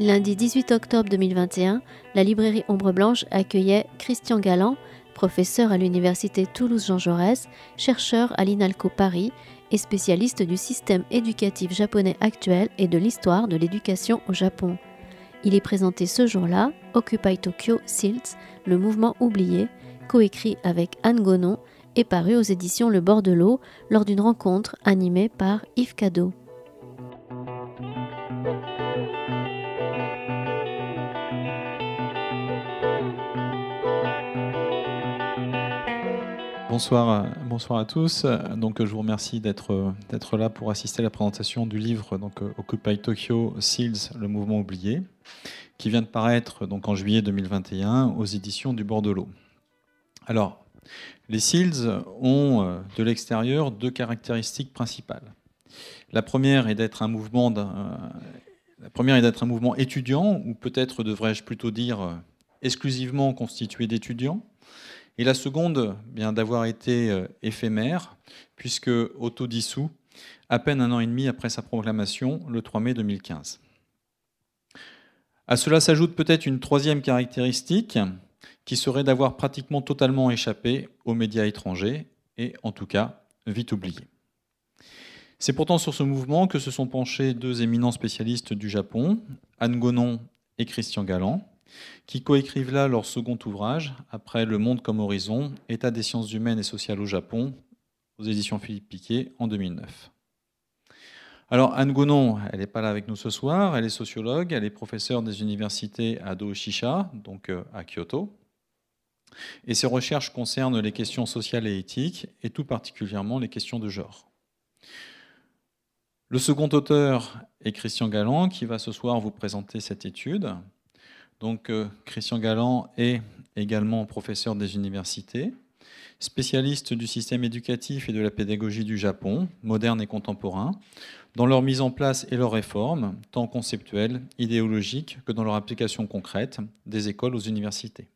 Lundi 18 octobre 2021, la librairie Ombre Blanche accueillait Christian Galland, professeur à l'université Toulouse-Jean Jaurès, chercheur à l'INALCO Paris et spécialiste du système éducatif japonais actuel et de l'histoire de l'éducation au Japon. Il est présenté ce jour-là, Occupy Tokyo Silts, le mouvement oublié, coécrit avec Anne Gonon et paru aux éditions Le Bord de l'eau lors d'une rencontre animée par Yves Cadeau. Bonsoir, euh, bonsoir à tous. Donc, je vous remercie d'être là pour assister à la présentation du livre donc euh, Occupy Tokyo Seals, le mouvement oublié, qui vient de paraître donc en juillet 2021 aux éditions du Bordelot. Alors, les Seals ont euh, de l'extérieur deux caractéristiques principales. La première est d'être un mouvement la première est d'être un mouvement étudiant, ou peut-être devrais-je plutôt dire exclusivement constitué d'étudiants et la seconde, bien d'avoir été euh, éphémère, puisque autodissous à peine un an et demi après sa proclamation, le 3 mai 2015. À cela s'ajoute peut-être une troisième caractéristique, qui serait d'avoir pratiquement totalement échappé aux médias étrangers, et en tout cas vite oublié. C'est pourtant sur ce mouvement que se sont penchés deux éminents spécialistes du Japon, Anne Gonon et Christian Galland, qui coécrivent là leur second ouvrage, après Le Monde comme horizon, État des sciences humaines et sociales au Japon, aux éditions Philippe Piquet, en 2009. Alors Anne Gonon, elle n'est pas là avec nous ce soir, elle est sociologue, elle est professeure des universités à Doshisha, donc euh, à Kyoto. Et ses recherches concernent les questions sociales et éthiques, et tout particulièrement les questions de genre. Le second auteur est Christian Galland, qui va ce soir vous présenter cette étude. Donc euh, Christian Galland est également professeur des universités, spécialiste du système éducatif et de la pédagogie du Japon, moderne et contemporain, dans leur mise en place et leur réforme, tant conceptuelle, idéologique que dans leur application concrète des écoles aux universités.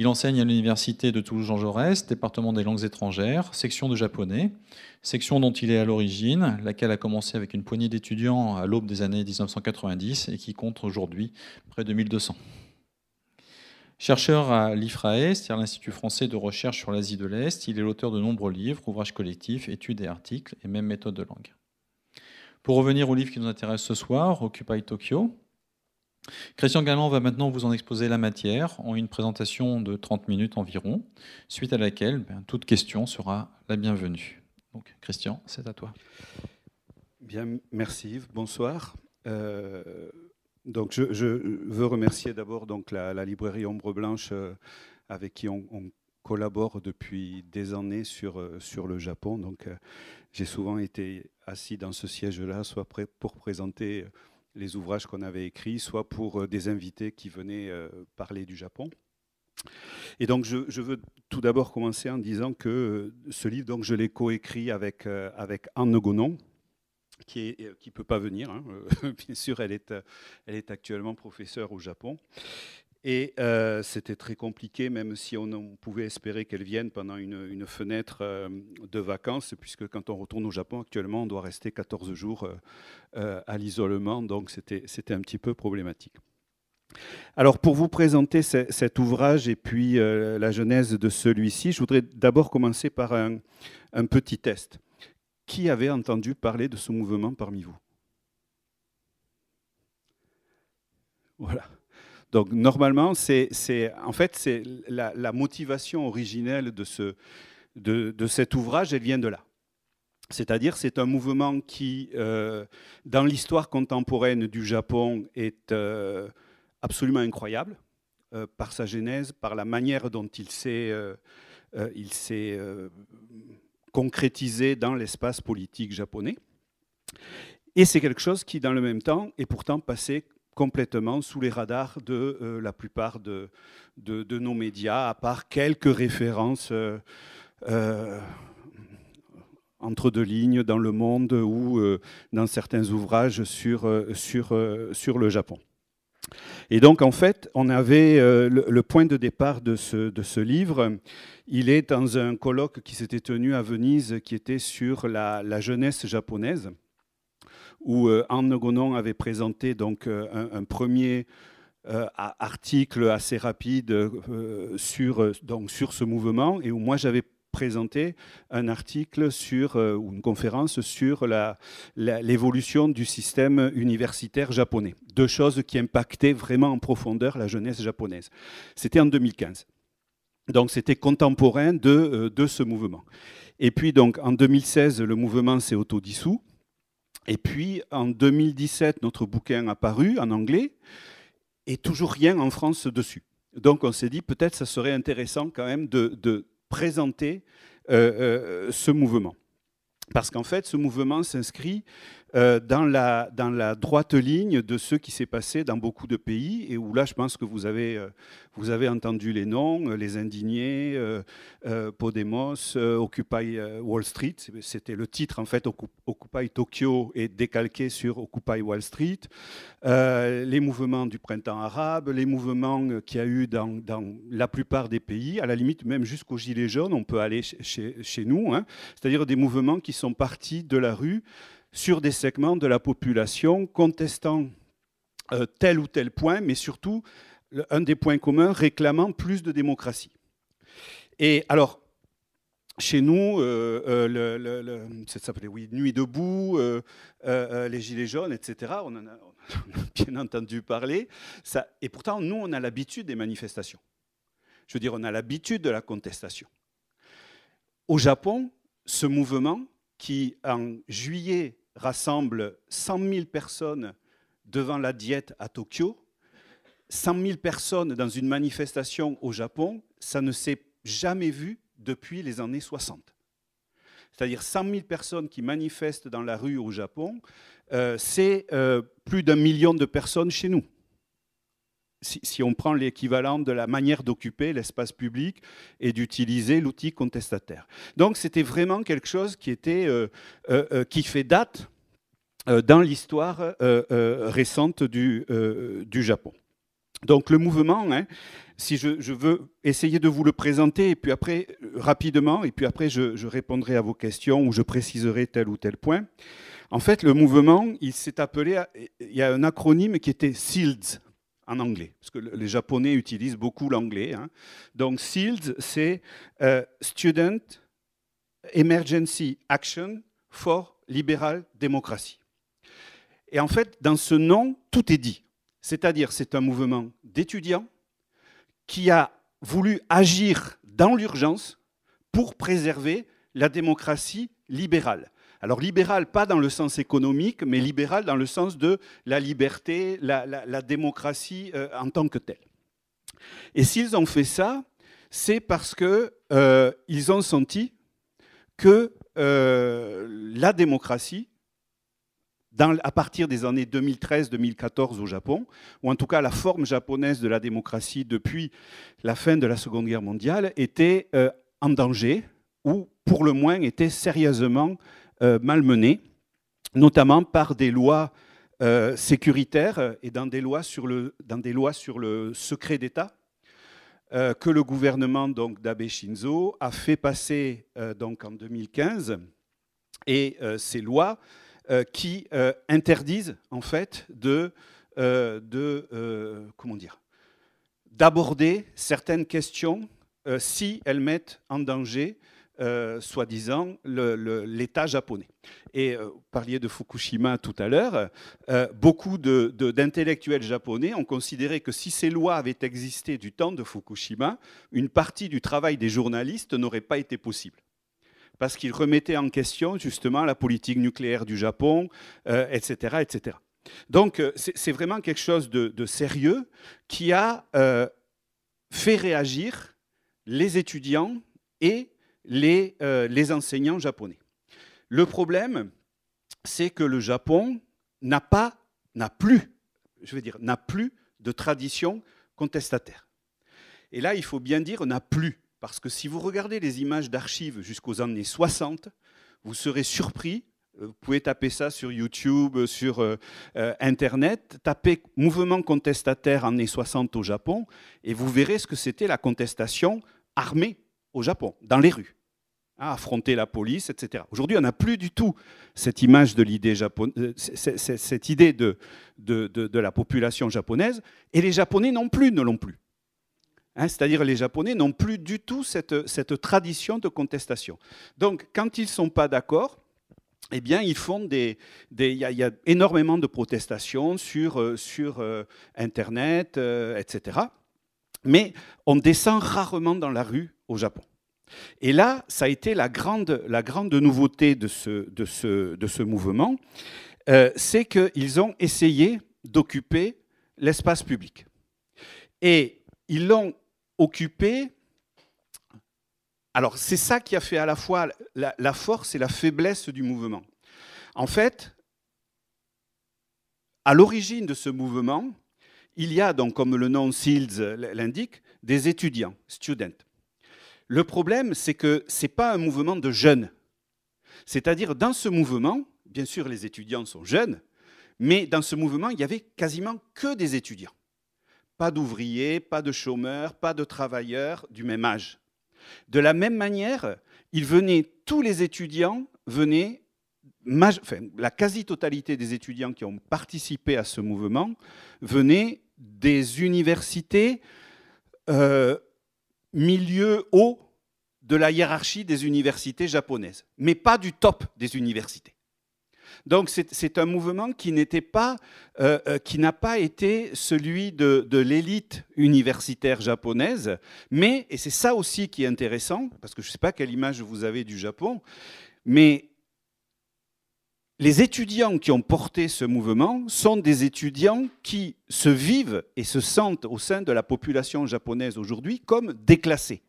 Il enseigne à l'université de Toulouse-Jean Jaurès, département des langues étrangères, section de japonais, section dont il est à l'origine, laquelle a commencé avec une poignée d'étudiants à l'aube des années 1990 et qui compte aujourd'hui près de 1200. Chercheur à l'IFRAE, c'est-à-dire l'Institut français de recherche sur l'Asie de l'Est, il est l'auteur de nombreux livres, ouvrages collectifs, études et articles, et même méthodes de langue. Pour revenir au livre qui nous intéresse ce soir, Occupy Tokyo, Christian Galland va maintenant vous en exposer la matière en une présentation de 30 minutes environ, suite à laquelle ben, toute question sera la bienvenue. Donc Christian, c'est à toi. Bien, merci, bonsoir. Euh, donc je, veux remercier d'abord donc la, librairie Ombre Blanche euh, avec qui on, collabore depuis des années sur, euh, sur le Japon. Donc j'ai souvent été assis dans ce siège-là, soit pour présenter les ouvrages qu'on avait écrits, soit pour euh, des invités qui venaient euh, parler du Japon. Et donc, je, veux tout d'abord commencer en disant que euh, ce livre, donc, je l'ai coécrit avec, avec Anne Gonon, qui ne peut pas venir. Hein, bien sûr, elle est, elle est actuellement professeure au Japon. Et euh, c'était très compliqué, même si on, pouvait espérer qu'elle vienne pendant une, fenêtre euh, de vacances, puisque quand on retourne au Japon actuellement, on doit rester 14 jours euh, à l'isolement, donc c'était un petit peu problématique. Alors pour vous présenter cet ouvrage et puis la genèse de celui-ci, je voudrais d'abord commencer par un petit test. Qui avait entendu parler de ce mouvement parmi vous Voilà. Donc normalement, c'est en fait c'est la, motivation originelle de, cet ouvrage, elle vient de là. C'est-à-dire, c'est un mouvement qui, euh, dans l'histoire contemporaine du Japon, est euh, absolument incroyable euh, par sa genèse, par la manière dont il s'est concrétisé dans l'espace politique japonais. Et c'est quelque chose qui, dans le même temps, est pourtant passé complètement sous les radars de euh, la plupart de, nos médias, à part quelques références euh, euh, entre deux lignes dans le monde ou dans certains ouvrages sur, le Japon. Et donc, en fait, on avait le, point de départ de ce, livre. Il est dans un colloque qui s'était tenu à Venise, qui était sur la jeunesse japonaise où euh, Anne Gonon avait présenté donc euh, un, premier euh, article assez rapide sur, donc, sur ce mouvement et où moi j'avais présenté un article sur, ou une conférence sur l'évolution la, l'évolution du système universitaire japonais. Deux choses qui impactaient vraiment en profondeur la jeunesse japonaise. C'était en 2015. Donc c'était contemporain de, de ce mouvement. Et puis donc en 2016, le mouvement s'est autodissous. Et puis en 2017, notre bouquin a paru en anglais et toujours rien en France dessus. Donc on s'est dit peut-être ça serait intéressant quand même de, présenter euh, euh, ce mouvement. Parce qu'en fait, ce mouvement s'inscrit euh, dans, la, dans la droite ligne de ce qui s'est passé dans beaucoup de pays, et où là, je pense que vous avez, euh, vous avez entendu les noms, euh, les indignés, Podemos, Occupy Wall Street, c'était le titre en fait, Occupy Tokyo est décalqué sur Occupy Wall Street, les mouvements du printemps arabe, les mouvements qu'il y a eu dans, dans, la plupart des pays, à la limite même jusqu'aux Gilets jaunes, on peut aller chez, chez nous, hein, c'est-à-dire des mouvements qui sont partis de la rue sur des segments de la population contestant euh, tel ou tel point, mais surtout un des points communs réclamant plus de démocratie. Et alors, chez nous, euh, euh ça oui, Nuit debout, euh, les Gilets jaunes, etc. On en a, bien entendu parler. et pourtant, nous, on a l'habitude des manifestations. Je veux dire, on a l'habitude de la contestation. Au Japon, ce mouvement, qui en juillet rassemble 100 000 personnes devant la diète à Tokyo, 100 000 personnes dans une manifestation au Japon, ça ne s'est jamais vu depuis les années 60. C'est-à-dire 100 000 personnes qui manifestent dans la rue au Japon, euh, c'est euh, plus d'un million de personnes chez nous si, on prend l'équivalent de la manière d'occuper l'espace public et d'utiliser l'outil contestataire. Donc c'était vraiment quelque chose qui, était, euh, euh, euh, qui fait date dans l'histoire récente du, du, Japon. Donc le mouvement, hein, si je, veux essayer de vous le présenter, puis après, rapidement, et puis après, je, répondrai à vos questions ou je préciserai tel ou tel point. En fait, le mouvement, il s'est appelé, il y a un acronyme qui était SILDS, en anglais, parce que les Japonais utilisent beaucoup l'anglais. Hein. Donc SEALS, c'est euh, Student Emergency Action for Liberal Democracy. Et en fait, dans ce nom, tout est dit. C'est-à-dire, c'est un mouvement d'étudiants qui a voulu agir dans l'urgence pour préserver la démocratie libérale. Alors libéral, pas dans le sens économique, mais libéral dans le sens de la liberté, la, démocratie euh, en tant que telle. Et s'ils ont fait ça, c'est parce qu'ils euh, ont senti que euh, la démocratie, à partir des années 2013-2014 au Japon, ou en tout cas la forme japonaise de la démocratie depuis la fin de la Seconde Guerre mondiale, était en danger, ou pour le moins était sérieusement euh, malmenées, notamment par des lois euh, sécuritaires et dans des lois sur le, dans des lois sur le secret d'État euh, que le gouvernement donc d'Abe Shinzo a fait passer donc en 2015 et ces lois qui interdisent en fait de, de comment dire d'aborder certaines questions si elles mettent en danger euh, soi-disant, l'État japonais. Et euh, vous parliez de Fukushima tout à l'heure, euh, beaucoup d'intellectuels japonais ont considéré que si ces lois avaient existé du temps de Fukushima, une partie du travail des journalistes n'aurait pas été possible parce qu'ils remettaient en question justement la politique nucléaire du Japon, etc., etc. Donc c'est vraiment quelque chose de, de sérieux qui a fait réagir les étudiants et euh, les, enseignants japonais. Le problème, c'est que le Japon n'a pas, n'a plus, je veux dire, n'a plus de tradition contestataire. Et là, il faut bien dire, n'a plus, parce que si vous regardez les images d'archives jusqu'aux années 60, vous serez surpris euh, vous pouvez taper ça sur YouTube, sur euh, Internet, taper mouvement contestataire années 60 au Japon, et vous verrez ce que c'était la contestation armée au Japon, dans les rues à affronter la police, etc. Aujourd'hui, on n'a plus du tout cette image de l'idée euh, cette idée de, de, de, la population japonaise, et les Japonais non plus ne l'ont plus. Hein, c'est-à-dire les Japonais n'ont plus du tout cette, cette, tradition de contestation. Donc, quand ils ne sont pas d'accord, eh bien, ils font des. Il y, a énormément de protestations sur, euh, sur euh, Internet, etc. Mais on descend rarement dans la rue au Japon. Et là, ça a été la grande, la grande nouveauté de ce, de ce, mouvement, euh, c'est qu'ils ont essayé d'occuper l'espace public. Et ils l'ont occupé. Alors, c'est ça qui a fait à la fois la, force et la faiblesse du mouvement. En fait, à l'origine de ce mouvement, il y a donc, comme le nom SEALS l'indique, des étudiants, students. Le problème, c'est que ce n'est pas un mouvement de jeunes. C'est-à-dire, dans ce mouvement, bien sûr, les étudiants sont jeunes, mais dans ce mouvement, il y avait quasiment que des étudiants. Pas d'ouvriers, pas de chômeurs, pas de travailleurs du même âge. De la même manière, il venaient, tous les étudiants venaient, la quasi-totalité des étudiants qui ont participé à ce mouvement venaient des universités euh, milieu haut de la hiérarchie des universités japonaises, mais pas du top des universités. Donc c'est un mouvement qui n'était pas, euh, euh, qui n'a pas été celui de, de l'élite universitaire japonaise, mais et c'est ça aussi qui est intéressant parce que je ne sais pas quelle image vous avez du Japon, mais les étudiants qui ont porté ce mouvement sont des étudiants qui se vivent et se sentent au sein de la population japonaise aujourd'hui comme déclassés.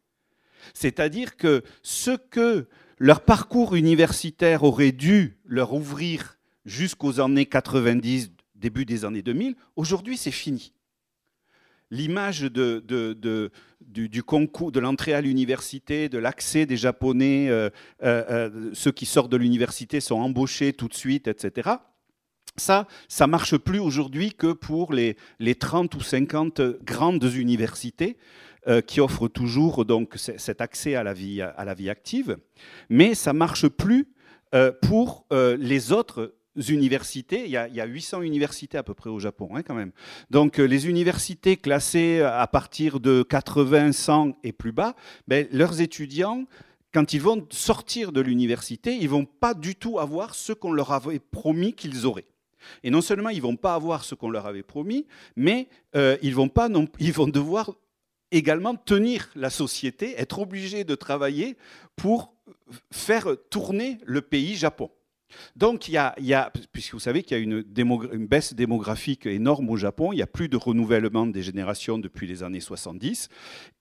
C'est-à-dire que ce que leur parcours universitaire aurait dû leur ouvrir jusqu'aux années 90, début des années 2000, aujourd'hui c'est fini l'image de, du, concours, de l'entrée à l'université, de l'accès des Japonais, euh, euh, euh, ceux qui sortent de l'université sont embauchés tout de suite, etc. Ça, ça marche plus aujourd'hui que pour les, les 30 ou 50 grandes universités qui offrent toujours donc cet accès à la vie, à la vie active, mais ça marche plus pour les autres universités, il y, a, 800 universités à peu près au Japon hein, quand même. Donc euh, les universités classées euh, à partir de 80, 100 et plus bas, ben, leurs étudiants quand ils vont sortir de l'université, ils vont pas du tout avoir ce qu'on leur avait promis qu'ils auraient. Et non seulement ils vont pas avoir ce qu'on leur avait promis, mais euh, ils vont pas ils vont devoir également tenir la société, être obligés de travailler pour faire tourner le pays Japon. Donc, il y, a, puisque vous savez qu'il y a une, baisse démographique énorme au Japon, il n'y a plus de renouvellement des générations depuis les années 70.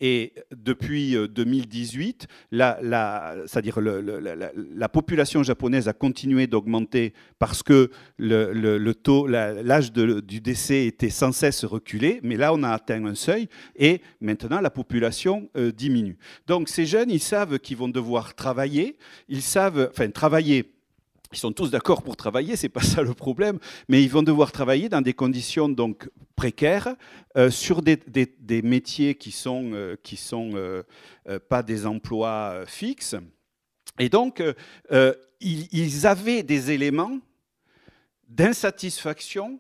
Et depuis 2018, euh, la, la c'est-à-dire la, population japonaise a continué d'augmenter parce que le, l'âge du décès était sans cesse reculé. Mais là, on a atteint un seuil et maintenant, la population euh, diminue. Donc, ces jeunes, ils savent qu'ils vont devoir travailler. Ils savent, enfin, travailler ils sont tous d'accord pour travailler, c'est pas ça le problème, mais ils vont devoir travailler dans des conditions donc précaires euh, sur des, métiers qui sont euh, qui sont euh, pas des emplois fixes. Et donc ils, avaient des éléments d'insatisfaction,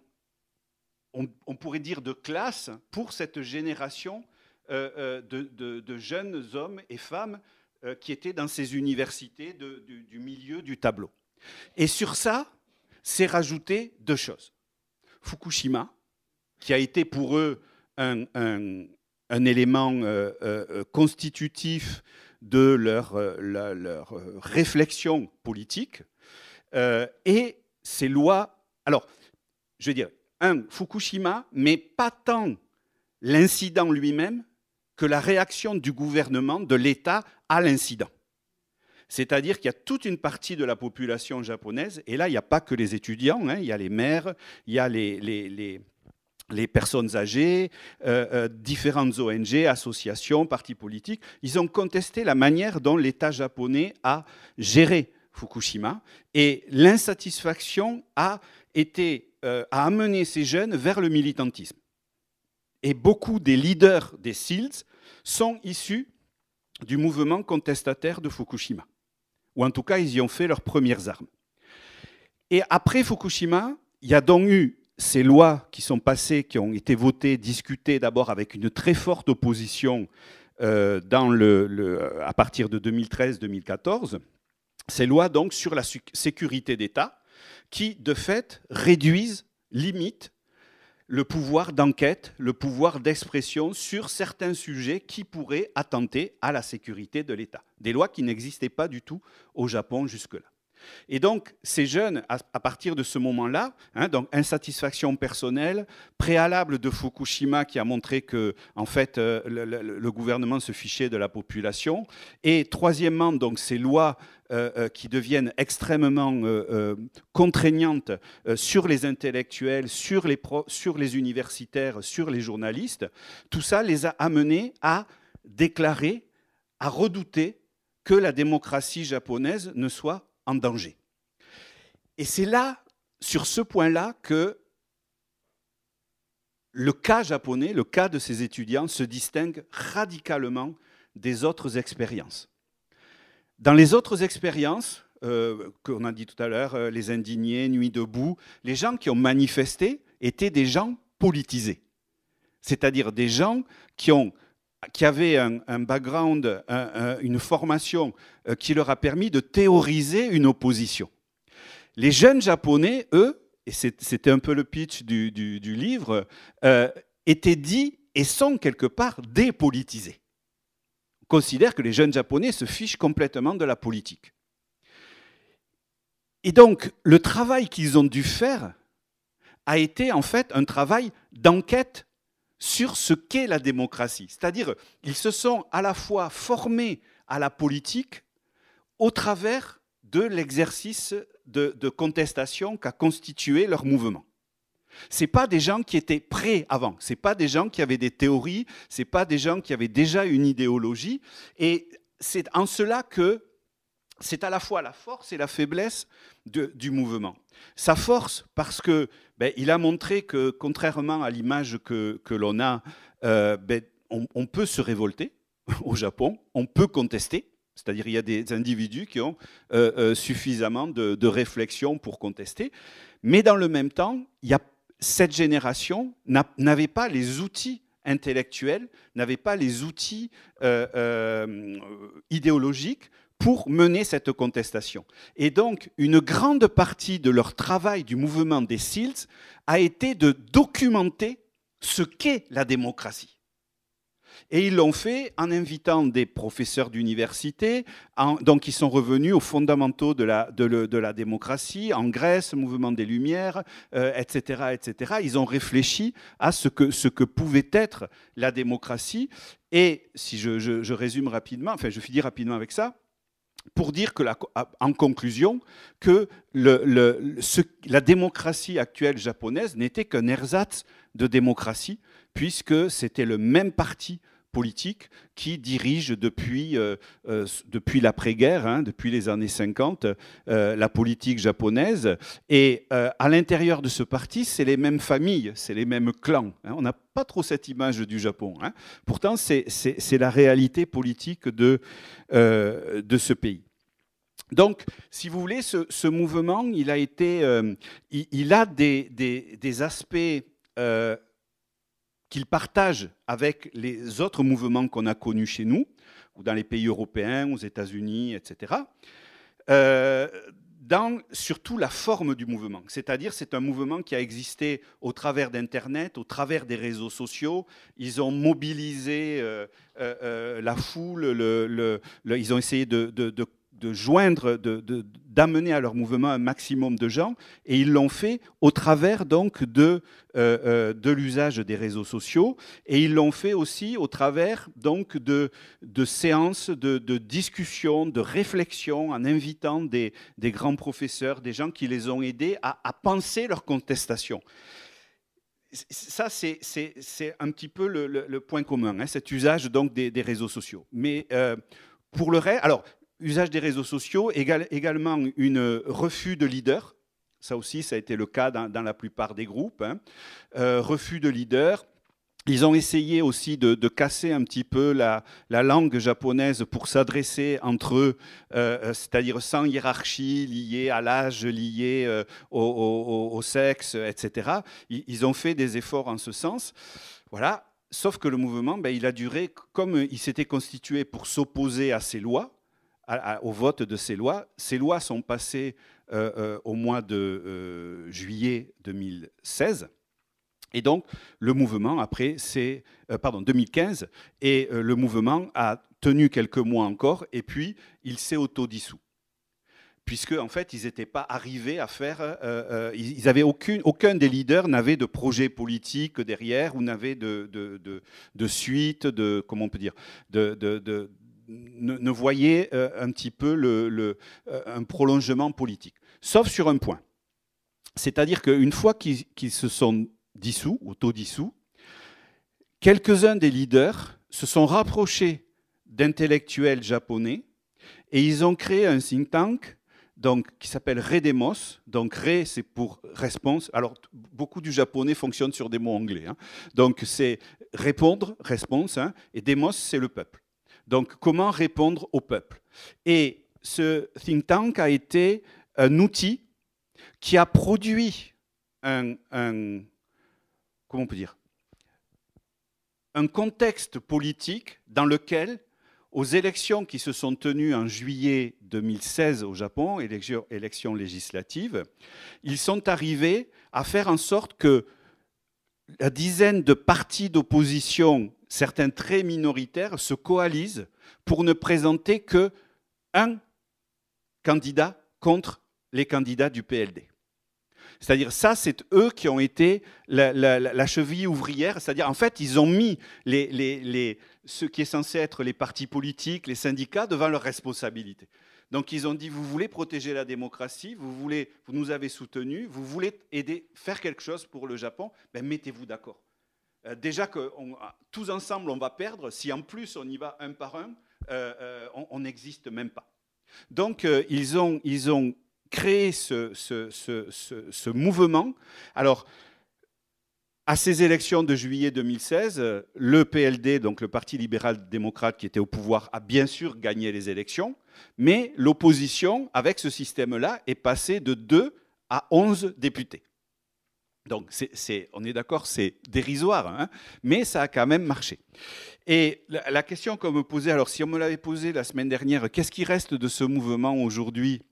on, pourrait dire de classe pour cette génération de, jeunes hommes et femmes qui étaient dans ces universités du, milieu du tableau. Et sur ça, c'est rajouté deux choses. Fukushima, qui a été pour eux un, élément euh, euh, constitutif de leur, euh, réflexion politique, et ces lois. Alors, je veux dire, un, Fukushima, mais pas tant l'incident lui-même que la réaction du gouvernement, de l'État à l'incident. C'est-à-dire qu'il y a toute une partie de la population japonaise, et là, il n'y a pas que les étudiants, hein, il y a les maires, il y a les, les, personnes âgées, euh, euh, différentes ONG, associations, partis politiques, ils ont contesté la manière dont l'État japonais a géré Fukushima et l'insatisfaction a été euh, a amené ces jeunes vers le militantisme. Et beaucoup des leaders des SEALs sont issus du mouvement contestataire de Fukushima ou en tout cas, ils y ont fait leurs premières armes. Et après Fukushima, il y a donc eu ces lois qui sont passées, qui ont été votées, discutées d'abord avec une très forte opposition euh, à partir de 2013-2014, ces lois donc sur la sécurité d'État, qui de fait réduisent, limitent le pouvoir d'enquête, le pouvoir d'expression sur certains sujets qui pourraient attenter à la sécurité de l'État. Des lois qui n'existaient pas du tout au Japon jusque-là. Et donc, ces jeunes, à, partir de ce moment-là, hein, donc insatisfaction personnelle, préalable de Fukushima qui a montré que, en fait, euh, le, le, gouvernement se fichait de la population, et troisièmement, donc ces lois euh, euh, qui deviennent extrêmement euh, contraignantes sur les intellectuels, sur les, sur les universitaires, sur les journalistes, tout ça les a amenés à déclarer, à redouter que la démocratie japonaise ne soit en danger. Et c'est là, sur ce point-là, que le cas japonais, le cas de ces étudiants se distingue radicalement des autres expériences. Dans les autres expériences, euh, qu'on a dit tout à l'heure, euh, les indignés, Nuit debout, les gens qui ont manifesté étaient des gens politisés, c'est-à-dire des gens qui, ont, qui avaient un, background, une formation euh, qui leur a permis de théoriser une opposition. Les jeunes japonais, eux, et c'était un peu le pitch du, du livre, étaient dits et sont quelque part dépolitisés considère que les jeunes japonais se fichent complètement de la politique. Et donc, le travail qu'ils ont dû faire a été en fait un travail d'enquête sur ce qu'est la démocratie. C'est-à-dire, ils se sont à la fois formés à la politique au travers de l'exercice de, de contestation qu'a constitué leur mouvement. Ce pas des gens qui étaient prêts avant, ce pas des gens qui avaient des théories, ce pas des gens qui avaient déjà une idéologie. Et c'est en cela que c'est à la fois la force et la faiblesse du mouvement. Sa force, parce que ben, il a montré que, contrairement à l'image que, que l'on a, euh, ben, on, peut se révolter au Japon, on peut contester, c'est-à-dire il y a des individus qui ont euh, euh, suffisamment de, de, réflexion pour contester. Mais dans le même temps, il n'y a cette génération n'avait pas les outils intellectuels, n'avait pas les outils euh, euh, idéologiques pour mener cette contestation. Et donc, une grande partie de leur travail du mouvement des SEALs a été de documenter ce qu'est la démocratie. Et ils l'ont fait en invitant des professeurs d'université, donc ils sont revenus aux fondamentaux de la, démocratie, en Grèce, mouvement des Lumières, etc., euh, etc. Ils ont réfléchi à ce que, pouvait être la démocratie. Et si je, résume rapidement, enfin je finis rapidement avec ça, pour dire que en conclusion que la démocratie actuelle japonaise n'était qu'un ersatz de démocratie puisque c'était le même parti politique qui dirige depuis, euh, euh, depuis l'après-guerre, hein, depuis les années 50, euh, la politique japonaise. Et à l'intérieur de ce parti, c'est les mêmes familles, c'est les mêmes clans. Hein. On n'a pas trop cette image du Japon. Hein. Pourtant, c'est la réalité politique de, de ce pays. Donc, si vous voulez, ce, mouvement, il a été, il, a des, des, des aspects qu'il partage avec les autres mouvements qu'on a connus chez nous, ou dans les pays européens, aux États-Unis, etc., euh, dans surtout la forme du mouvement. C'est-à-dire, c'est un mouvement qui a existé au travers d'Internet, au travers des réseaux sociaux. Ils ont mobilisé euh, euh, la foule, ils ont essayé de de joindre, d'amener de, à leur mouvement un maximum de gens, et ils l'ont fait au travers donc de, euh, euh, de l'usage des réseaux sociaux, et ils l'ont fait aussi au travers donc de, séances, de, discussions, de réflexions, en invitant des, grands professeurs, des gens qui les ont aidés à, penser leur contestation ça, c'est un petit peu le, point commun, hein, cet usage donc des, réseaux sociaux. Mais euh, pour le reste, alors usage des réseaux sociaux, également une euh, refus de leader. Ça aussi, ça a été le cas dans, la plupart des groupes. Hein. Euh, refus de leader. Ils ont essayé aussi de, casser un petit peu la, langue japonaise pour s'adresser entre eux, euh, c'est-à-dire sans hiérarchie liée à l'âge, liée au, sexe, etc. Ils, ont fait des efforts en ce sens. Voilà. Sauf que le mouvement, ben, il a duré comme il s'était constitué pour s'opposer à ces lois, au vote de ces lois. Ces lois sont passées euh, euh, au mois de euh, juillet 2016. Et donc, le mouvement, après, c'est. pardon, 2015. Et le mouvement a tenu quelques mois encore. Et puis, il s'est autodissous puisque en fait ils n'étaient pas arrivés à faire, ils avaient aucune, aucun des leaders n'avait de projet politique derrière ou n'avait de, de, de, de, suite, de comment on peut dire, de, ne, ne voyait euh, un petit peu euh, un prolongement politique. Sauf sur un point. C'est-à-dire qu'une fois qu'ils se sont dissous, auto-dissous, quelques-uns des leaders se sont rapprochés d'intellectuels japonais et ils ont créé un think tank donc, qui s'appelle Redemos. Donc, Redemos, c'est pour réponse. Alors, beaucoup du japonais fonctionne sur des mots anglais. Hein. Donc, c'est répondre, réponse, hein, et Demos, c'est le peuple. Donc comment répondre au peuple Et ce think tank a été un outil qui a produit un, comment on peut dire un contexte politique dans lequel aux élections qui se sont tenues en juillet 2016 au Japon, élections législatives, ils sont arrivés à faire en sorte que la dizaine de partis d'opposition certains très minoritaires se coalisent pour ne présenter que un candidat contre les candidats du PLD. C'est-à-dire ça, c'est eux qui ont été la, cheville ouvrière. C'est-à-dire en fait, ils ont mis ce qui est censé être les partis politiques, les syndicats, devant leurs responsabilités. Donc ils ont dit, vous voulez protéger la démocratie, vous, nous avez soutenus, vous voulez aider, faire quelque chose pour le Japon, ben, mettez-vous d'accord. Euh, déjà que ah, tous ensemble, on va perdre. Si en plus on y va un par un, euh, euh, on n'existe même pas. Donc ils, ont, ils ont créé ce, ce mouvement. Alors, à ces élections de juillet 2016, le PLD, donc le Parti libéral-démocrate qui était au pouvoir, a bien sûr gagné les élections, mais l'opposition, avec ce système-là, est passée de 2 à 11 députés. Donc, on est d'accord, c'est dérisoire, hein, mais ça a quand même marché. Et la, question qu'on me posait, alors si on me l'avait posée la semaine dernière, qu'est-ce qui reste de ce mouvement aujourd'hui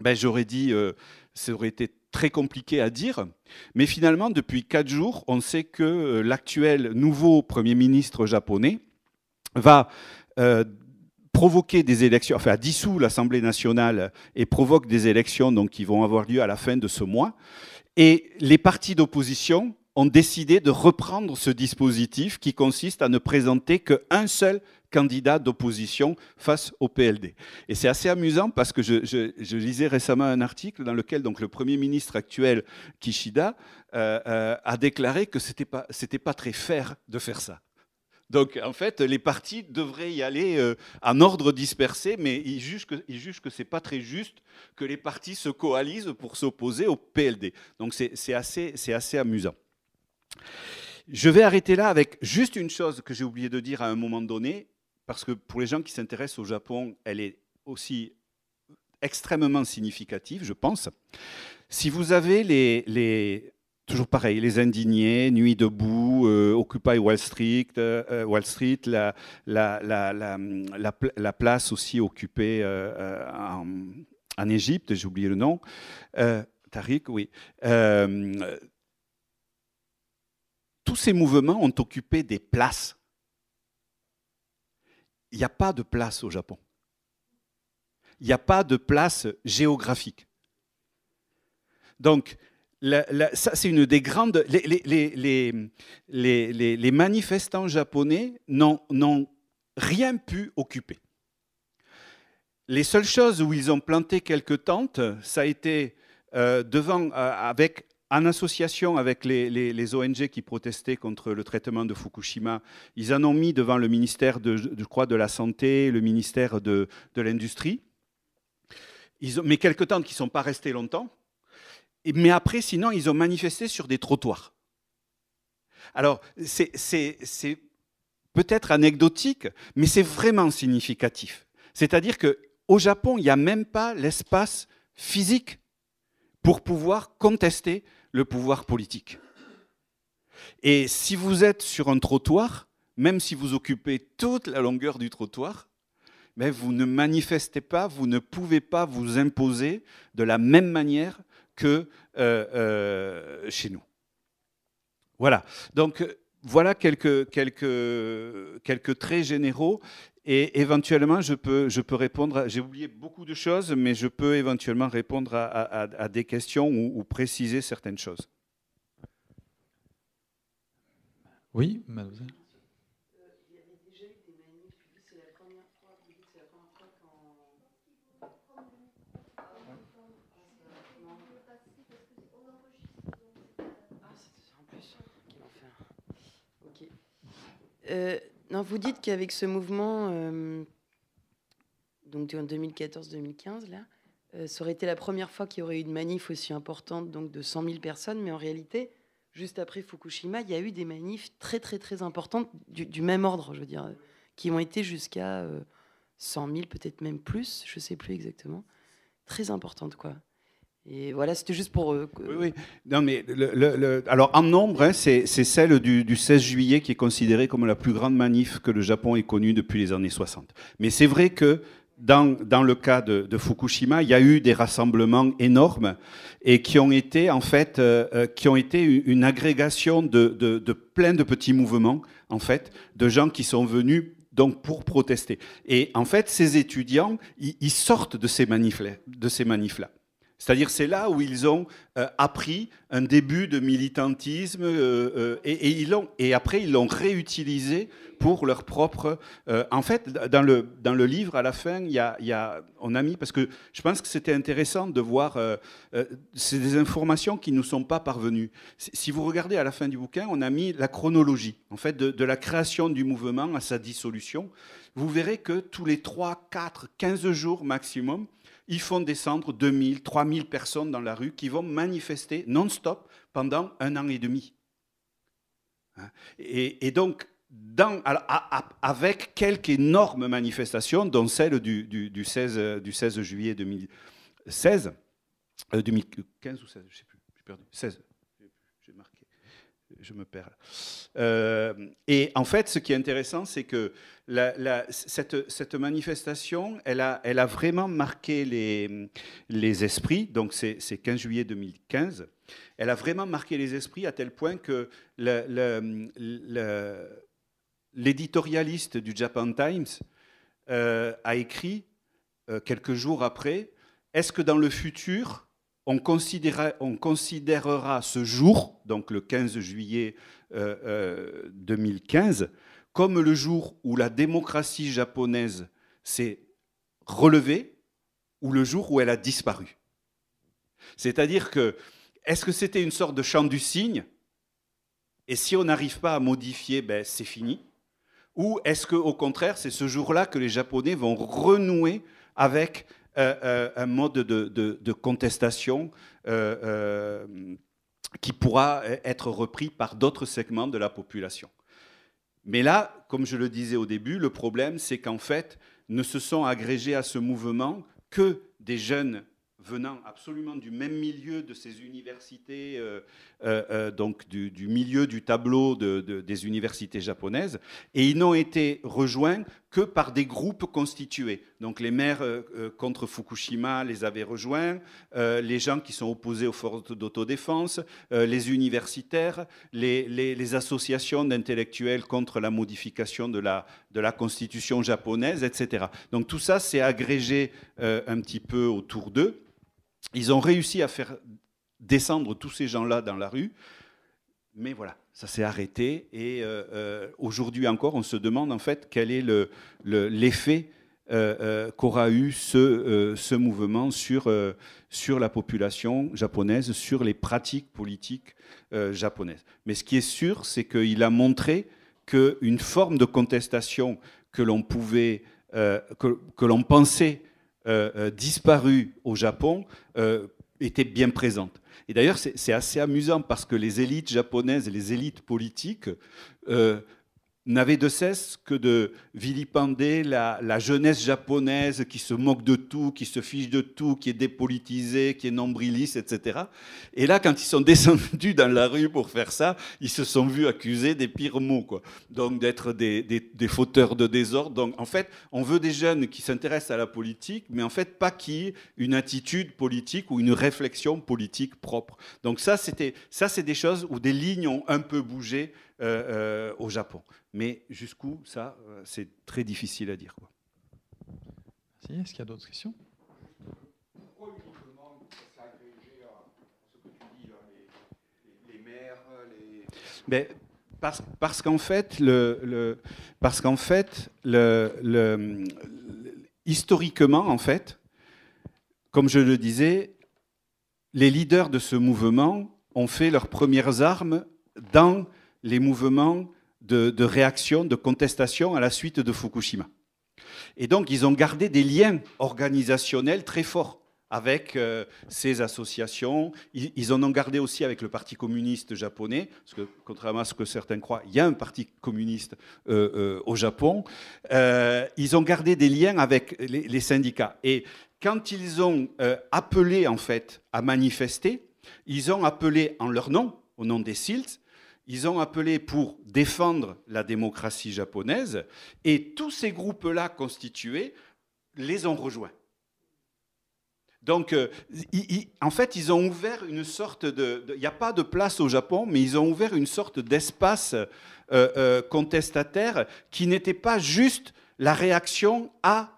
ben, J'aurais dit, euh, ça aurait été très compliqué à dire, mais finalement, depuis quatre jours, on sait que euh, l'actuel nouveau Premier ministre japonais va... Euh, provoquer des élections, enfin dissout l'Assemblée nationale et provoque des élections donc, qui vont avoir lieu à la fin de ce mois. Et les partis d'opposition ont décidé de reprendre ce dispositif qui consiste à ne présenter qu'un seul candidat d'opposition face au PLD. Et c'est assez amusant parce que je, lisais récemment un article dans lequel le Premier ministre actuel, Kishida, euh, euh, a déclaré que ce n'était pas, pas très fair de faire ça. Donc en fait, les partis devraient y aller euh, en ordre dispersé, mais ils jugent que, que ce n'est pas très juste que les partis se coalisent pour s'opposer au PLD. Donc c'est assez, assez amusant. Je vais arrêter là avec juste une chose que j'ai oublié de dire à un moment donné, parce que pour les gens qui s'intéressent au Japon, elle est aussi extrêmement significative, je pense. Si vous avez les, les Toujours pareil, les indignés, Nuit debout, euh, Occupy Wall Street, euh, euh, Wall Street la, la, la, la, place aussi occupée en, en, Égypte, j'ai oublié le nom, Tariq, oui. tous ces mouvements ont occupé des places. Il n'y a pas de place au Japon. Il n'y a pas de place géographique. Donc, ça, c'est une des grandes. Les, manifestants japonais n'ont rien pu occuper. Les seules choses où ils ont planté quelques tentes, ça a été euh, devant, euh, avec, en association avec les, ONG qui protestaient contre le traitement de Fukushima. Ils en ont mis devant le ministère de, je crois, de la Santé, le ministère de l'Industrie. mais quelques tentes qui ne sont pas restées longtemps mais après, sinon, ils ont manifesté sur des trottoirs. Alors, c'est peut-être anecdotique, mais c'est vraiment significatif. C'est-à-dire qu'au Japon, il n'y a même pas l'espace physique pour pouvoir contester le pouvoir politique. Et si vous êtes sur un trottoir, même si vous occupez toute la longueur du trottoir, mais ben, vous ne manifestez pas, vous ne pouvez pas vous imposer de la même manière que euh, euh, chez nous. Voilà. Donc euh, voilà quelques, quelques, quelques traits généraux. Et éventuellement, je peux, je peux répondre. J'ai oublié beaucoup de choses, mais je peux éventuellement répondre à, des questions ou, ou, préciser certaines choses. Oui, mademoiselle. Euh, non, vous dites qu'avec ce mouvement, euh, donc en 2014-2015, là, euh, ça aurait été la première fois qu'il y aurait eu une manif aussi importante, donc de 100 000 personnes, mais en réalité, juste après Fukushima, il y a eu des manifs très très très importantes du, du même ordre, je veux dire, qui ont été jusqu'à 100 000, peut-être même plus, je ne sais plus exactement, très importantes quoi. Et voilà, c'était juste pour. Euh, oui, oui. Non, mais le, alors en nombre, hein, c'est celle du, 16 juillet qui est considérée comme la plus grande manif que le Japon ait connue depuis les années 60. Mais c'est vrai que dans, le cas de, Fukushima, il y a eu des rassemblements énormes et qui ont été en fait euh, euh, qui ont été une agrégation de, de, de plein de petits mouvements en fait de gens qui sont venus donc pour protester. Et en fait, ces étudiants, ils sortent de ces manifs-là. C'est-à-dire c'est là où ils ont euh, appris un début de militantisme euh, euh, et, ils ont et après ils l'ont réutilisé pour leur propre... en fait, dans le, dans le livre, à la fin, y y a, on a mis, parce que je pense que c'était intéressant de voir, c'est des informations qui ne nous sont pas parvenues. Si vous regardez à la fin du bouquin, on a mis la chronologie, en fait, de, de la création du mouvement à sa dissolution. Vous verrez que tous les 3, 4, 15 jours maximum, ils font descendre 2000, 3000 personnes dans la rue qui vont manifester non-stop pendant un an et demi. Hein? Et, donc, dans, avec quelques énormes manifestations, dont celle du, 16, du 16, euh, juillet 2016, 2015 euh, ou 16, je ne sais plus, j'ai perdu, 16, je me perds. Euh, et en fait, ce qui est intéressant, c'est que la, cette, manifestation, elle a, elle a vraiment marqué les, les esprits. Donc, c'est 15 juillet 2015. Elle a vraiment marqué les esprits à tel point que l'éditorialiste du Japan Times euh, a écrit euh, quelques jours après Est-ce que dans le futur, on, considérera ce jour, donc le 15 juillet 2015, euh, euh, comme le jour où la démocratie japonaise s'est relevée ou le jour où elle a disparu. C'est-à-dire que, est-ce que c'était une sorte de chant du cygne Et si on n'arrive pas à modifier, ben, c'est fini Ou est-ce qu'au contraire, c'est ce jour-là que les Japonais vont renouer avec euh, euh, un mode de, contestation euh, qui pourra être repris par d'autres segments de la population. Mais là, comme je le disais au début, le problème, c'est qu'en fait, ne se sont agrégés à ce mouvement que des jeunes venant absolument du même milieu de ces universités, donc du, milieu du tableau des universités japonaises, et ils n'ont été rejoints que par des groupes constitués. Donc les maires euh, euh, contre Fukushima les avaient rejoints, euh, les gens qui sont opposés aux forces d'autodéfense, les universitaires, les, associations d'intellectuels contre la modification de la, de la constitution japonaise, etc. Donc tout ça s'est agrégé un petit peu autour d'eux. Ils ont réussi à faire descendre tous ces gens-là dans la rue, mais voilà, ça s'est arrêté. Et euh, euh, aujourd'hui encore, on se demande en fait quel est l'effet le, euh, qu'aura eu ce, mouvement sur, la population japonaise, sur les pratiques politiques japonaises. Mais ce qui est sûr, c'est qu'il a montré qu'une forme de contestation que l'on pouvait, que, que l'on pensait disparue au Japon était bien présente. Et d'ailleurs, c'est assez amusant parce que les élites japonaises et les élites politiques euh, n'avait de cesse que de vilipender la, jeunesse japonaise qui se moque de tout, qui se fiche de tout, qui est dépolitisée, qui est nombriliste, etc. Et là, quand ils sont descendus dans la rue pour faire ça, ils se sont vus accusés des pires mots, quoi. Donc d'être des, fauteurs de désordre. Donc en fait, on veut des jeunes qui s'intéressent à la politique, mais en fait pas qui une attitude politique ou une réflexion politique propre. Donc ça, c'est des choses où des lignes ont un peu bougé euh, euh, au Japon. Mais jusqu'où, ça, euh, c'est très difficile à dire. Quoi. Est-ce qu'il y a d'autres questions Pourquoi uniquement s'agréger à ce que tu dis, hein, les, maires les... Mais ben, parce, qu'en fait, le, parce qu'en fait le, historiquement, en fait, comme je le disais, les leaders de ce mouvement ont fait leurs premières armes dans les mouvements de, réaction, de contestation à la suite de Fukushima. Et donc, ils ont gardé des liens organisationnels très forts avec euh, ces associations. Ils, en ont gardé aussi avec le Parti communiste japonais, parce que contrairement à ce que certains croient, il y a un Parti communiste euh, euh, au Japon. ils ont gardé des liens avec les, syndicats. Et quand ils ont appelé, en fait, à manifester, ils ont appelé en leur nom, au nom des SILTS, ils ont appelé pour défendre la démocratie japonaise, et tous ces groupes-là constitués les ont rejoints. Donc, euh, en fait, ils ont ouvert une sorte de... Il n'y a pas de place au Japon, mais ils ont ouvert une sorte d'espace euh, euh, contestataire qui n'était pas juste la réaction à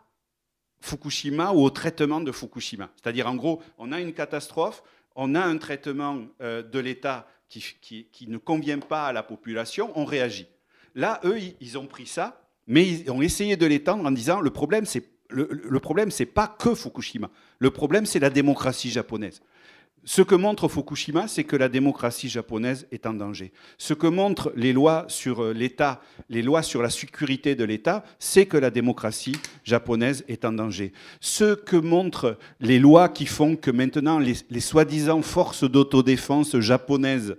Fukushima ou au traitement de Fukushima. C'est-à-dire, en gros, on a une catastrophe, on a un traitement de l'État qui, ne convient pas à la population, on réagit. Là, eux, ils ont pris ça, mais ils ont essayé de l'étendre en disant le problème, c'est le problème, c'est pas que Fukushima. Le problème, c'est la démocratie japonaise. Ce que montre Fukushima, c'est que la démocratie japonaise est en danger. Ce que montrent les lois sur euh, l'État, les lois sur la sécurité de l'État, c'est que la démocratie japonaise est en danger. Ce que montrent les lois qui font que maintenant les, soi-disant forces d'autodéfense japonaises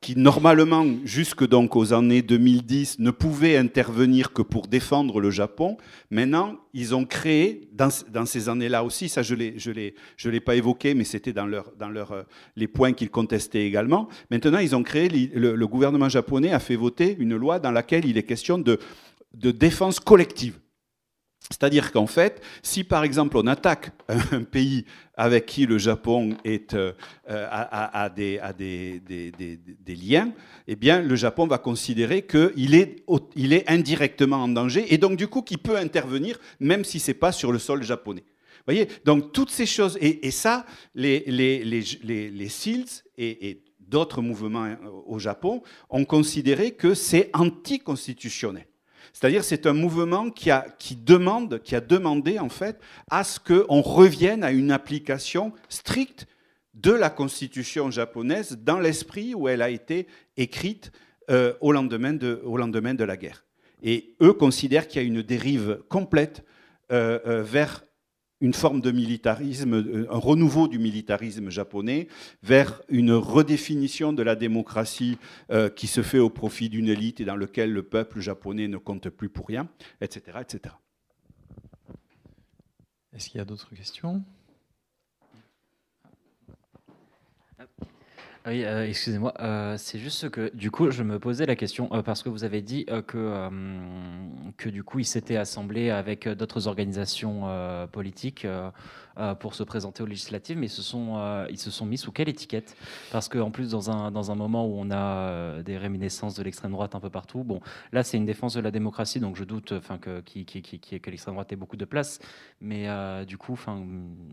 qui normalement, jusque donc aux années 2010, ne pouvaient intervenir que pour défendre le Japon, maintenant, ils ont créé, dans, ces années-là aussi, ça je ne l'ai pas évoqué, mais c'était dans, leur, dans leur, euh, les points qu'ils contestaient également, maintenant, ils ont créé, le, le, gouvernement japonais a fait voter une loi dans laquelle il est question de, de défense collective. C'est-à-dire qu'en fait, si par exemple on attaque un pays avec qui le Japon est, euh, euh, a, des, liens, eh bien le Japon va considérer qu'il est, il est indirectement en danger et donc du coup qu'il peut intervenir même si c'est pas sur le sol japonais. Vous voyez Donc toutes ces choses, et, ça, les, les, et, et d'autres mouvements euh, au Japon ont considéré que c'est anticonstitutionnel. C'est-à-dire c'est un mouvement qui, a, qui, demande, qui a demandé en fait à ce qu'on revienne à une application stricte de la constitution japonaise dans l'esprit où elle a été écrite euh, au, lendemain de, au lendemain de la guerre. Et eux considèrent qu'il y a une dérive complète euh, euh, vers une forme de militarisme, euh, un renouveau du militarisme japonais vers une redéfinition de la démocratie euh, qui se fait au profit d'une élite et dans lequel le peuple japonais ne compte plus pour rien, etc. etc. Est-ce qu'il y a d'autres questions Ah oui, euh, excusez-moi, euh, c'est juste que du coup, je me posais la question, euh, parce que vous avez dit, que, que du coup, ils s'étaient assemblés avec, d'autres organisations, politiques, pour se présenter aux législatives, mais ils se sont, ils se sont mis sous quelle étiquette? Parce qu'en plus, dans un dans un moment où on a, des réminiscences de l'extrême droite un peu partout, bon, là, c'est une défense de la démocratie, donc je doute, enfin, que qui qui que l'extrême droite ait beaucoup de place, mais du coup, enfin,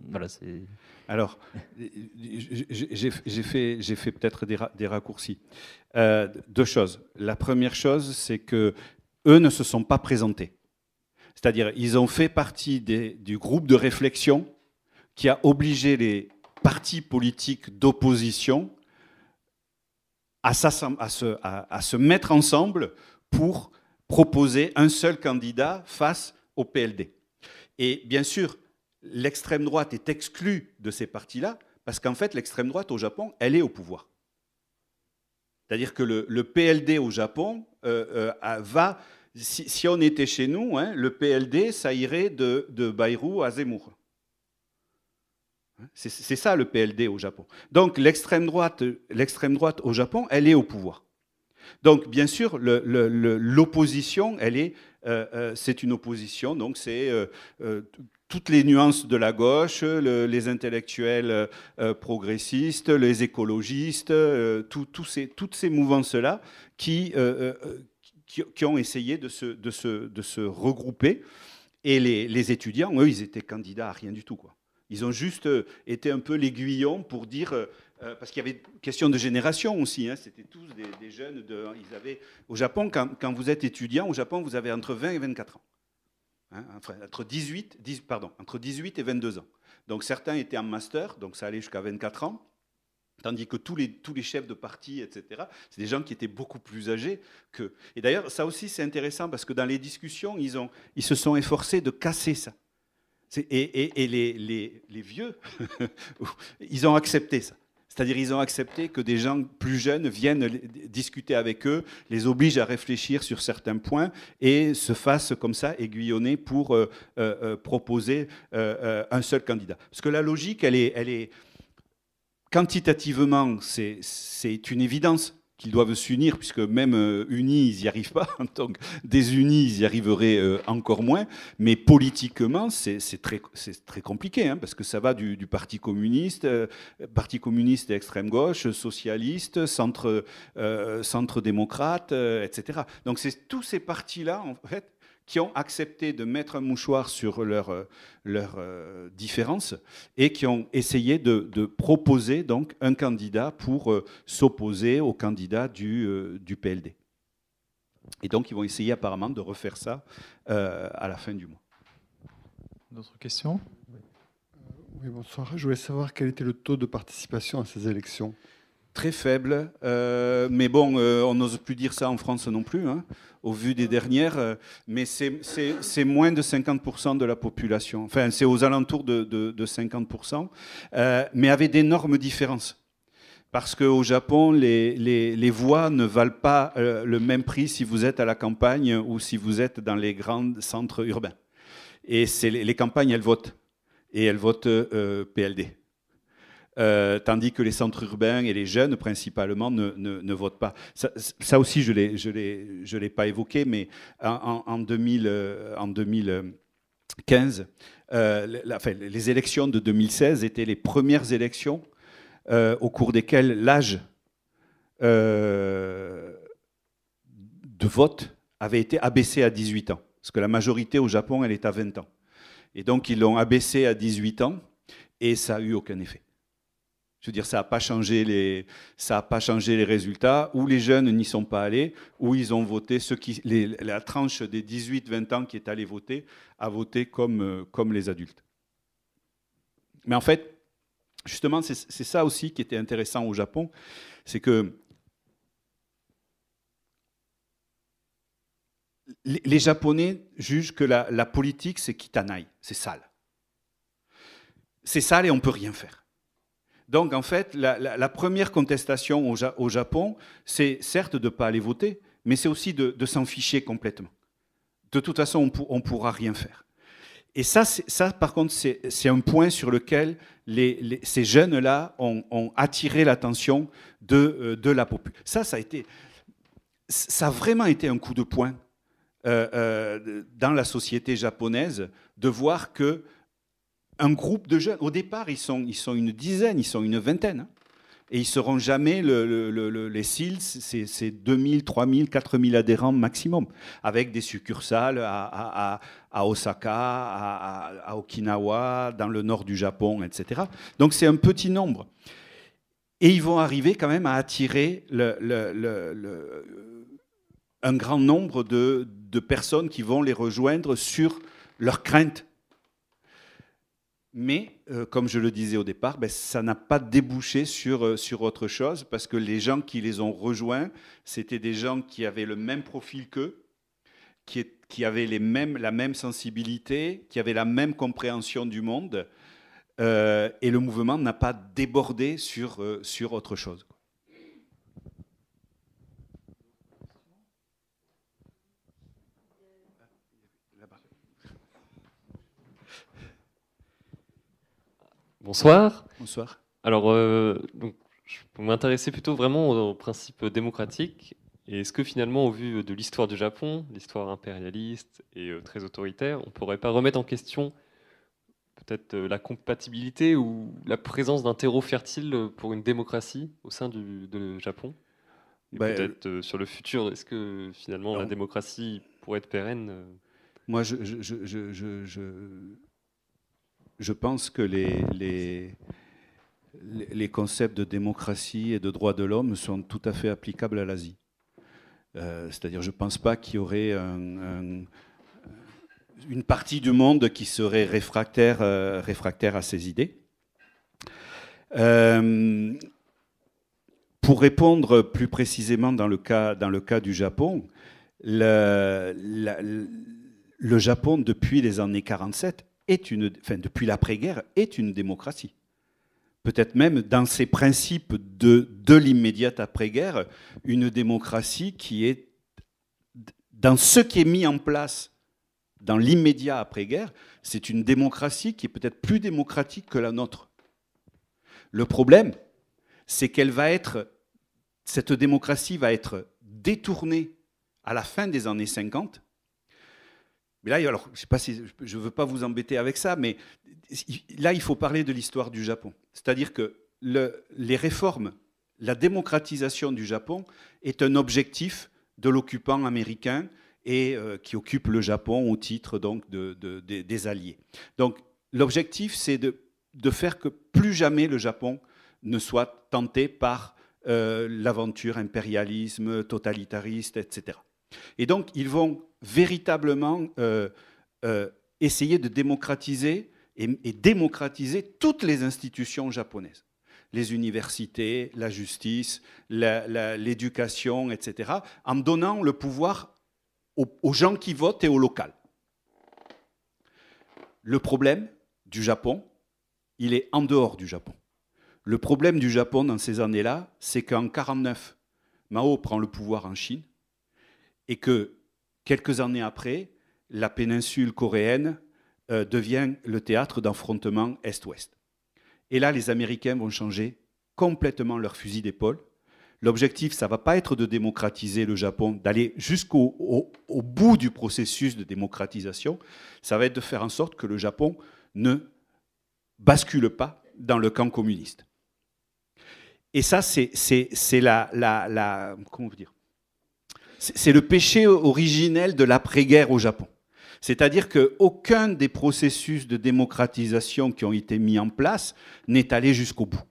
voilà, c'est alors, j'ai fait, peut-être des, raccourcis. Euh, deux choses. La première chose, c'est que eux ne se sont pas présentés. C'est-à-dire, ils ont fait partie du groupe de réflexion qui a obligé les partis politiques d'opposition à se mettre ensemble pour proposer un seul candidat face au PLD. Et bien sûr, l'extrême droite est exclue de ces partis-là parce qu'en fait, l'extrême droite au Japon, elle est au pouvoir. C'est-à-dire que le, PLD au Japon euh, euh, va, si, on était chez nous, hein, le PLD, ça irait de, Bayrou à Zemmour. Hein, c'est ça le PLD au Japon. Donc l'extrême droite, droite au Japon, elle est au pouvoir. Donc, bien sûr, l'opposition, elle est, euh, c'est une opposition. Donc, c'est toutes les nuances de la gauche, les intellectuels euh, progressistes, les écologistes, euh, tout, toutes ces mouvances-là euh, qui, qui, ont essayé de se, de se regrouper. Et les, étudiants, eux, ils étaient candidats à rien du tout. Quoi. Ils ont juste été un peu l'aiguillon pour dire parce qu'il y avait question de génération aussi. Hein. C'était tous des, jeunes. De, ils avaient, au Japon, quand, quand, vous êtes étudiant, au Japon, vous avez entre 20 et 24 ans. Hein, entre, 18, 10, pardon, entre 18 et 22 ans. Donc certains étaient en master, donc ça allait jusqu'à 24 ans. Tandis que tous les, tous les chefs de parti, etc., c'est des gens qui étaient beaucoup plus âgés que. Et d'ailleurs, ça aussi, c'est intéressant parce que dans les discussions, ils, ont, ils se sont efforcés de casser ça. Et, et, et les, les, les, vieux, ils ont accepté ça. C'est-à-dire ils ont accepté que des gens plus jeunes viennent discuter avec eux, les obligent à réfléchir sur certains points et se fassent comme ça aiguillonner pour euh, euh, euh, proposer un seul candidat. Parce que la logique, elle est, elle est quantitativement, c'est une évidence qu'ils doivent s'unir, puisque même euh, unis, ils n'y arrivent pas. Donc, désunis, ils y arriveraient euh, encore moins. Mais politiquement, c'est très, très compliqué, hein, parce que ça va du, du Parti communiste, euh, Parti communiste et extrême gauche, socialiste, centre, centre démocrate, etc. Donc, c'est tous ces partis-là, en fait, qui ont accepté de mettre un mouchoir sur leurs leur, euh, euh, différences et qui ont essayé de, proposer donc un candidat pour euh, s'opposer au candidat du, du, PLD. Et donc ils vont essayer apparemment de refaire ça à la fin du mois. D'autres questions oui, bonsoir. Je voulais savoir quel était le taux de participation à ces élections très faible. Euh, mais bon, euh, on n'ose plus dire ça en France non plus, hein, au vu des dernières. Euh, mais c'est moins de 50% de la population. Enfin, c'est aux alentours de, 50%, mais avec d'énormes différences. Parce qu'au Japon, les, les, ne valent pas le même prix si vous êtes à la campagne ou si vous êtes dans les grands centres urbains. Et c'est les campagnes, elles votent. Et elles votent PLD. Euh, tandis que les centres urbains et les jeunes, principalement, ne, votent pas. Ça, aussi, je ne l'ai pas évoqué, mais en, 2015, euh, euh, les élections de 2016 étaient les premières élections au cours desquelles l'âge de vote avait été abaissé à 18 ans. Parce que la majorité au Japon, elle est à 20 ans. Et donc, ils l'ont abaissé à 18 ans et ça n'a eu aucun effet. Je veux dire, ça n'a pas, changé les, pas changé les résultats. Ou les jeunes n'y sont pas allés, ou ils ont voté, qui, la tranche des 18-20 ans qui est allée voter, a voté comme, euh, comme les adultes. Mais en fait, justement, c'est ça aussi qui était intéressant au Japon, c'est que les, Japonais jugent que la, politique, c'est kitanaï, c'est sale. C'est sale et on ne peut rien faire. Donc en fait, la, première contestation au, Japon, c'est certes de ne pas aller voter, mais c'est aussi de, s'en ficher complètement. De toute façon, on ne pourra rien faire. Et ça, ça par contre, c'est un point sur lequel ces jeunes-là ont, attiré l'attention de, euh, la population. Ça, ça a, été, ça vraiment été un coup de poing euh, euh, dans la société japonaise de voir que un groupe de jeunes. Au départ, ils sont, ils sont une dizaine, ils sont une vingtaine. Hein. Et ils ne seront jamais le, le, le, les 000, c'est 2000, 3000, 4000 adhérents maximum, avec des succursales à, Osaka, à, Okinawa, dans le nord du Japon, etc. Donc c'est un petit nombre. Et ils vont arriver quand même à attirer un grand nombre de, de personnes qui vont les rejoindre sur leurs craintes mais, euh, comme je le disais au départ, ben, ça n'a pas débouché euh, sur, autre chose parce que les gens qui les ont rejoints, c'était des gens qui avaient le même profil qu'eux, qui, avaient les la même sensibilité, qui avaient la même compréhension du monde. Euh, et le mouvement n'a pas débordé sur autre chose. Bonsoir. Bonsoir. Alors, euh, donc, je m'intéressais plutôt vraiment aux, principe démocratique. Et est-ce que finalement, au vu de l'histoire du Japon, l'histoire impérialiste et euh, très autoritaire, on ne pourrait pas remettre en question peut-être euh, la compatibilité ou la présence d'un terreau fertile pour une démocratie au sein du Japon bah, Peut-être sur le futur, est-ce que finalement la démocratie pourrait être pérenne Moi, je, je, je je pense que les, les, concepts de démocratie et de droits de l'homme sont tout à fait applicables à l'Asie. Euh, c'est-à-dire, je ne pense pas qu'il y aurait une partie du monde qui serait réfractaire, euh, à ces idées. Euh, pour répondre plus précisément dans le cas, dans le cas du Japon, le, le Japon, depuis les années 47, est une, enfin, depuis l'après-guerre, est une démocratie. Peut-être même dans ses principes de, de l'immédiate après-guerre, une démocratie qui est, dans ce qui est mis en place dans l'immédiat après-guerre, c'est une démocratie qui est peut-être plus démocratique que la nôtre. Le problème, c'est qu'elle va être, cette démocratie va être détournée à la fin des années 50 mais là, alors, je ne si veux pas vous embêter avec ça, mais là, il faut parler de l'histoire du Japon. C'est-à-dire que le, les réformes, la démocratisation du Japon est un objectif de l'occupant américain et euh, qui occupe le Japon au titre donc de, des alliés. Donc l'objectif, c'est de, faire que plus jamais le Japon ne soit tenté par euh, l'aventure impérialisme, totalitariste, etc. Et donc ils vont véritablement euh, euh, essayer de démocratiser et, démocratiser toutes les institutions japonaises. Les universités, la justice, l'éducation, etc., en donnant le pouvoir aux, gens qui votent et au local. Le problème du Japon, il est en dehors du Japon. Le problème du Japon dans ces années-là, c'est qu'en 1949, Mao prend le pouvoir en Chine et que Quelques années après, la péninsule coréenne euh, devient le théâtre d'affrontements Est-Ouest. Et là, les Américains vont changer complètement leur fusil d'épaule. L'objectif, ça ne va pas être de démocratiser le Japon, d'aller jusqu'au au, bout du processus de démocratisation, ça va être de faire en sorte que le Japon ne bascule pas dans le camp communiste. Et ça, c'est la, la, la, comment vous dire, c'est le péché originel de l'après-guerre au Japon. C'est-à-dire qu'aucun des processus de démocratisation qui ont été mis en place n'est allé jusqu'au bout.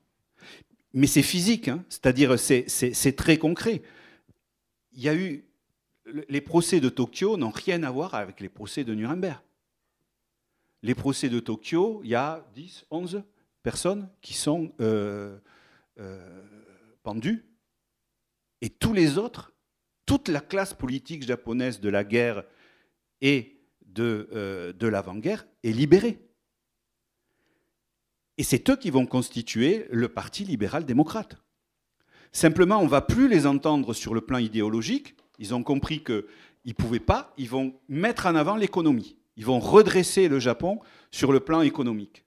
Mais c'est physique, hein. c'est-à-dire c'est très concret. Il y a eu les procès de Tokyo n'ont rien à voir avec les procès de Nuremberg. Les procès de Tokyo, il y a 10, 11 personnes qui sont euh, euh, pendues, et tous les autres toute la classe politique japonaise de la guerre et de, euh, de l'avant-guerre est libérée. Et c'est eux qui vont constituer le Parti libéral-démocrate. Simplement, on ne va plus les entendre sur le plan idéologique. Ils ont compris qu'ils ne pouvaient pas. Ils vont mettre en avant l'économie. Ils vont redresser le Japon sur le plan économique.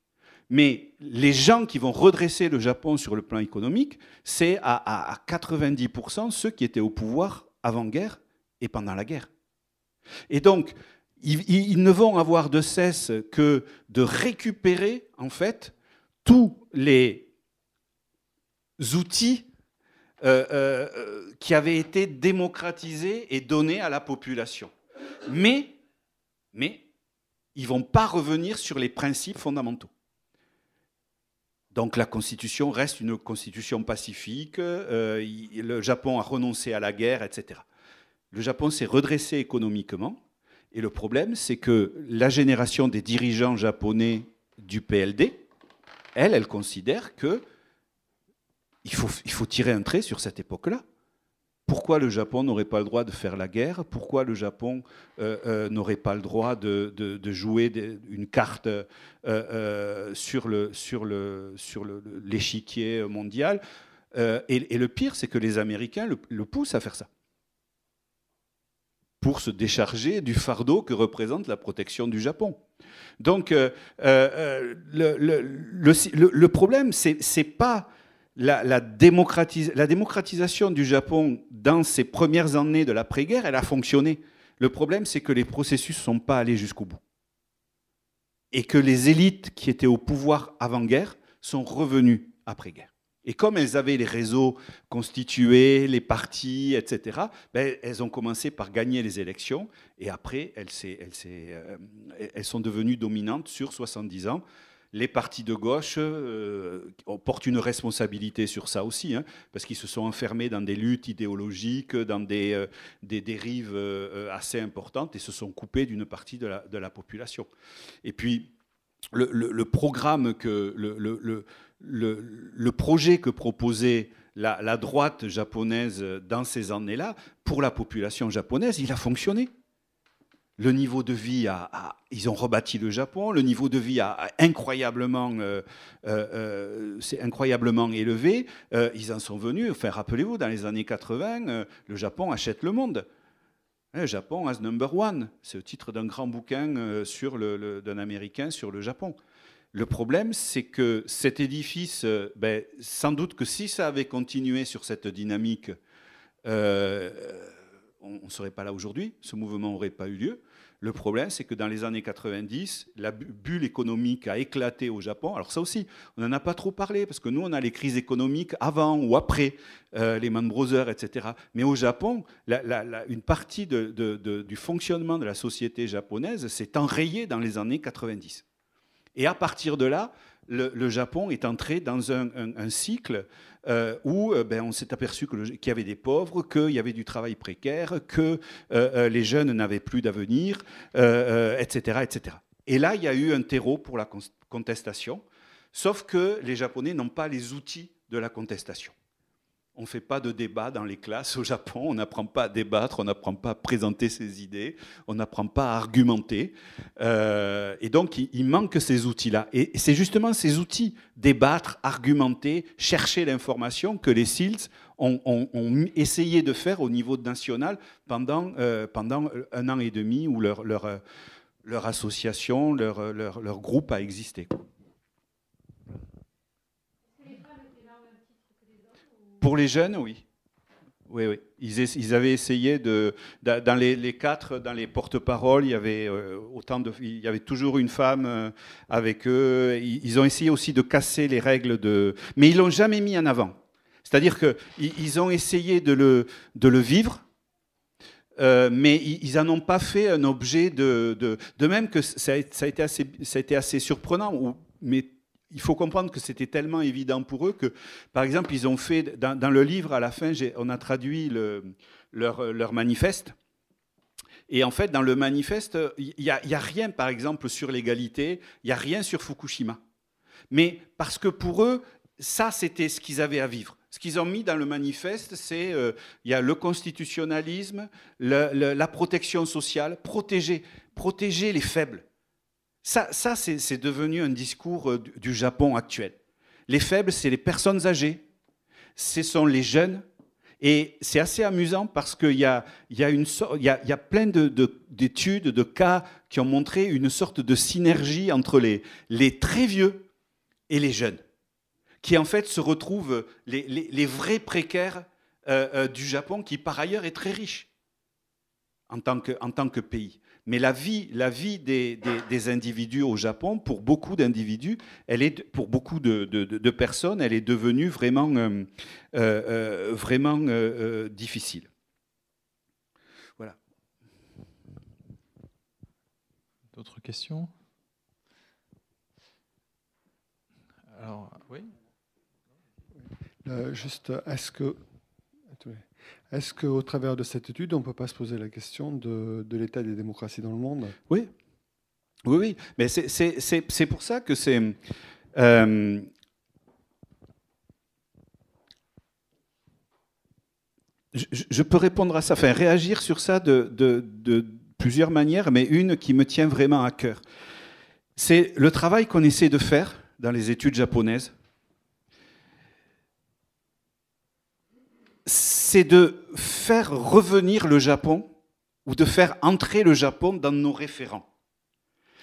Mais les gens qui vont redresser le Japon sur le plan économique, c'est à, à 90% ceux qui étaient au pouvoir avant-guerre et pendant la guerre. Et donc, ils, ne vont avoir de cesse que de récupérer, en fait, tous les outils euh, euh, qui avaient été démocratisés et donnés à la population. Mais, mais ils ne vont pas revenir sur les principes fondamentaux. Donc la constitution reste une constitution pacifique. Euh, le Japon a renoncé à la guerre, etc. Le Japon s'est redressé économiquement. Et le problème, c'est que la génération des dirigeants japonais du PLD, elle, elle considère que il faut, il faut tirer un trait sur cette époque-là pourquoi le Japon n'aurait pas le droit de faire la guerre Pourquoi le Japon euh, euh, n'aurait pas le droit de, jouer une carte euh, sur l'échiquier mondial et, le pire, c'est que les Américains le, le, poussent à faire ça pour se décharger du fardeau que représente la protection du Japon. Donc, le, problème, c'est pas la, démocratisation du Japon dans ses premières années de l'après-guerre, elle a fonctionné. Le problème, c'est que les processus ne sont pas allés jusqu'au bout. Et que les élites qui étaient au pouvoir avant-guerre sont revenues après-guerre. Et comme elles avaient les réseaux constitués, les partis, etc., ben, elles ont commencé par gagner les élections et après, elles, euh, elles sont devenues dominantes sur 70 ans les partis de gauche euh, portent une responsabilité sur ça aussi, hein, parce qu'ils se sont enfermés dans des luttes idéologiques, dans des, euh, des dérives euh, assez importantes, et se sont coupés d'une partie de la, population. Et puis, le, programme que... Le, le, projet que proposait la droite japonaise dans ces années-là, pour la population japonaise, il a fonctionné le niveau de vie ils ont rebâti le Japon, le niveau de vie a, incroyablement, c'est euh, euh, euh, incroyablement élevé. ils en sont venus. Enfin, rappelez-vous, dans les années 80, le Japon achète le monde. Hein, le Japon as number one. C'est le titre d'un grand bouquin le, d'un américain sur le Japon. Le problème, c'est que cet édifice, ben, sans doute que si ça avait continué sur cette dynamique on ne serait pas là aujourd'hui, ce mouvement n'aurait pas eu lieu. Le problème, c'est que dans les années 90, la bulle économique a éclaté au Japon. Alors ça aussi, on n'en a pas trop parlé, parce que nous, on a les crises économiques avant ou après euh, les Man Brothers, etc. Mais au Japon, une partie du fonctionnement de la société japonaise s'est enrayée dans les années 90. Et à partir de là, le, Japon est entré dans un cycle euh, où euh, ben, on s'est aperçu qu'il y avait des pauvres, qu'il y avait du travail précaire, que euh, les jeunes n'avaient plus d'avenir, etc., etc. Et là, il y a eu un terreau pour la contestation, sauf que les Japonais n'ont pas les outils de la contestation. On ne fait pas de débat dans les classes au Japon, on n'apprend pas à débattre, on n'apprend pas à présenter ses idées, on n'apprend pas à argumenter. Euh, et donc, il, manque ces outils-là. Et c'est justement ces outils, débattre, argumenter, chercher l'information, que les SILTS ont, essayé de faire au niveau national pendant, euh, un an et demi où leur, euh, association, leur groupe a existé. Pour les jeunes, oui. Oui, oui. Ils, ils avaient essayé de. Dans les, quatre, dans les porte-paroles, il y avait euh, autant de. Il y avait toujours une femme euh, avec eux. Ils ont essayé aussi de casser les règles de. Mais ils l'ont jamais mis en avant. C'est-à-dire qu'ils ont essayé de le, de le vivre, euh, mais ils n'en ont pas fait un objet de. De, de même que ça a, été assez, ça a été assez surprenant, mais il faut comprendre que c'était tellement évident pour eux que, par exemple, ils ont fait, dans, le livre, à la fin, on a traduit leur, manifeste. Et en fait, dans le manifeste, il n'y a, rien, par exemple, sur l'égalité, il n'y a rien sur Fukushima. Mais parce que pour eux, ça, c'était ce qu'ils avaient à vivre. Ce qu'ils ont mis dans le manifeste, c'est euh, il y a le constitutionnalisme, la protection sociale, protéger, protéger les faibles ça, c'est devenu un discours euh, du Japon actuel. Les faibles, c'est les personnes âgées, ce sont les jeunes. Et c'est assez amusant parce qu'il y a, plein d'études, de, cas qui ont montré une sorte de synergie entre les, très vieux et les jeunes, qui en fait se retrouvent les, vrais précaires euh, euh, du Japon, qui par ailleurs est très riche en tant que pays. Mais la vie, la vie des, individus au Japon, pour beaucoup d'individus, elle est, pour beaucoup de, personnes, elle est devenue vraiment, euh, euh, euh, vraiment difficile. Voilà. D'autres questions Alors, oui. Juste, est-ce que est-ce qu'au travers de cette étude, on ne peut pas se poser la question de, l'état des démocraties dans le monde Oui. Oui, oui. Mais c'est pour ça que c'est. Euh, je, peux répondre à ça, enfin réagir sur ça de plusieurs manières, mais une qui me tient vraiment à cœur. C'est le travail qu'on essaie de faire dans les études japonaises c'est de faire revenir le Japon ou de faire entrer le Japon dans nos référents.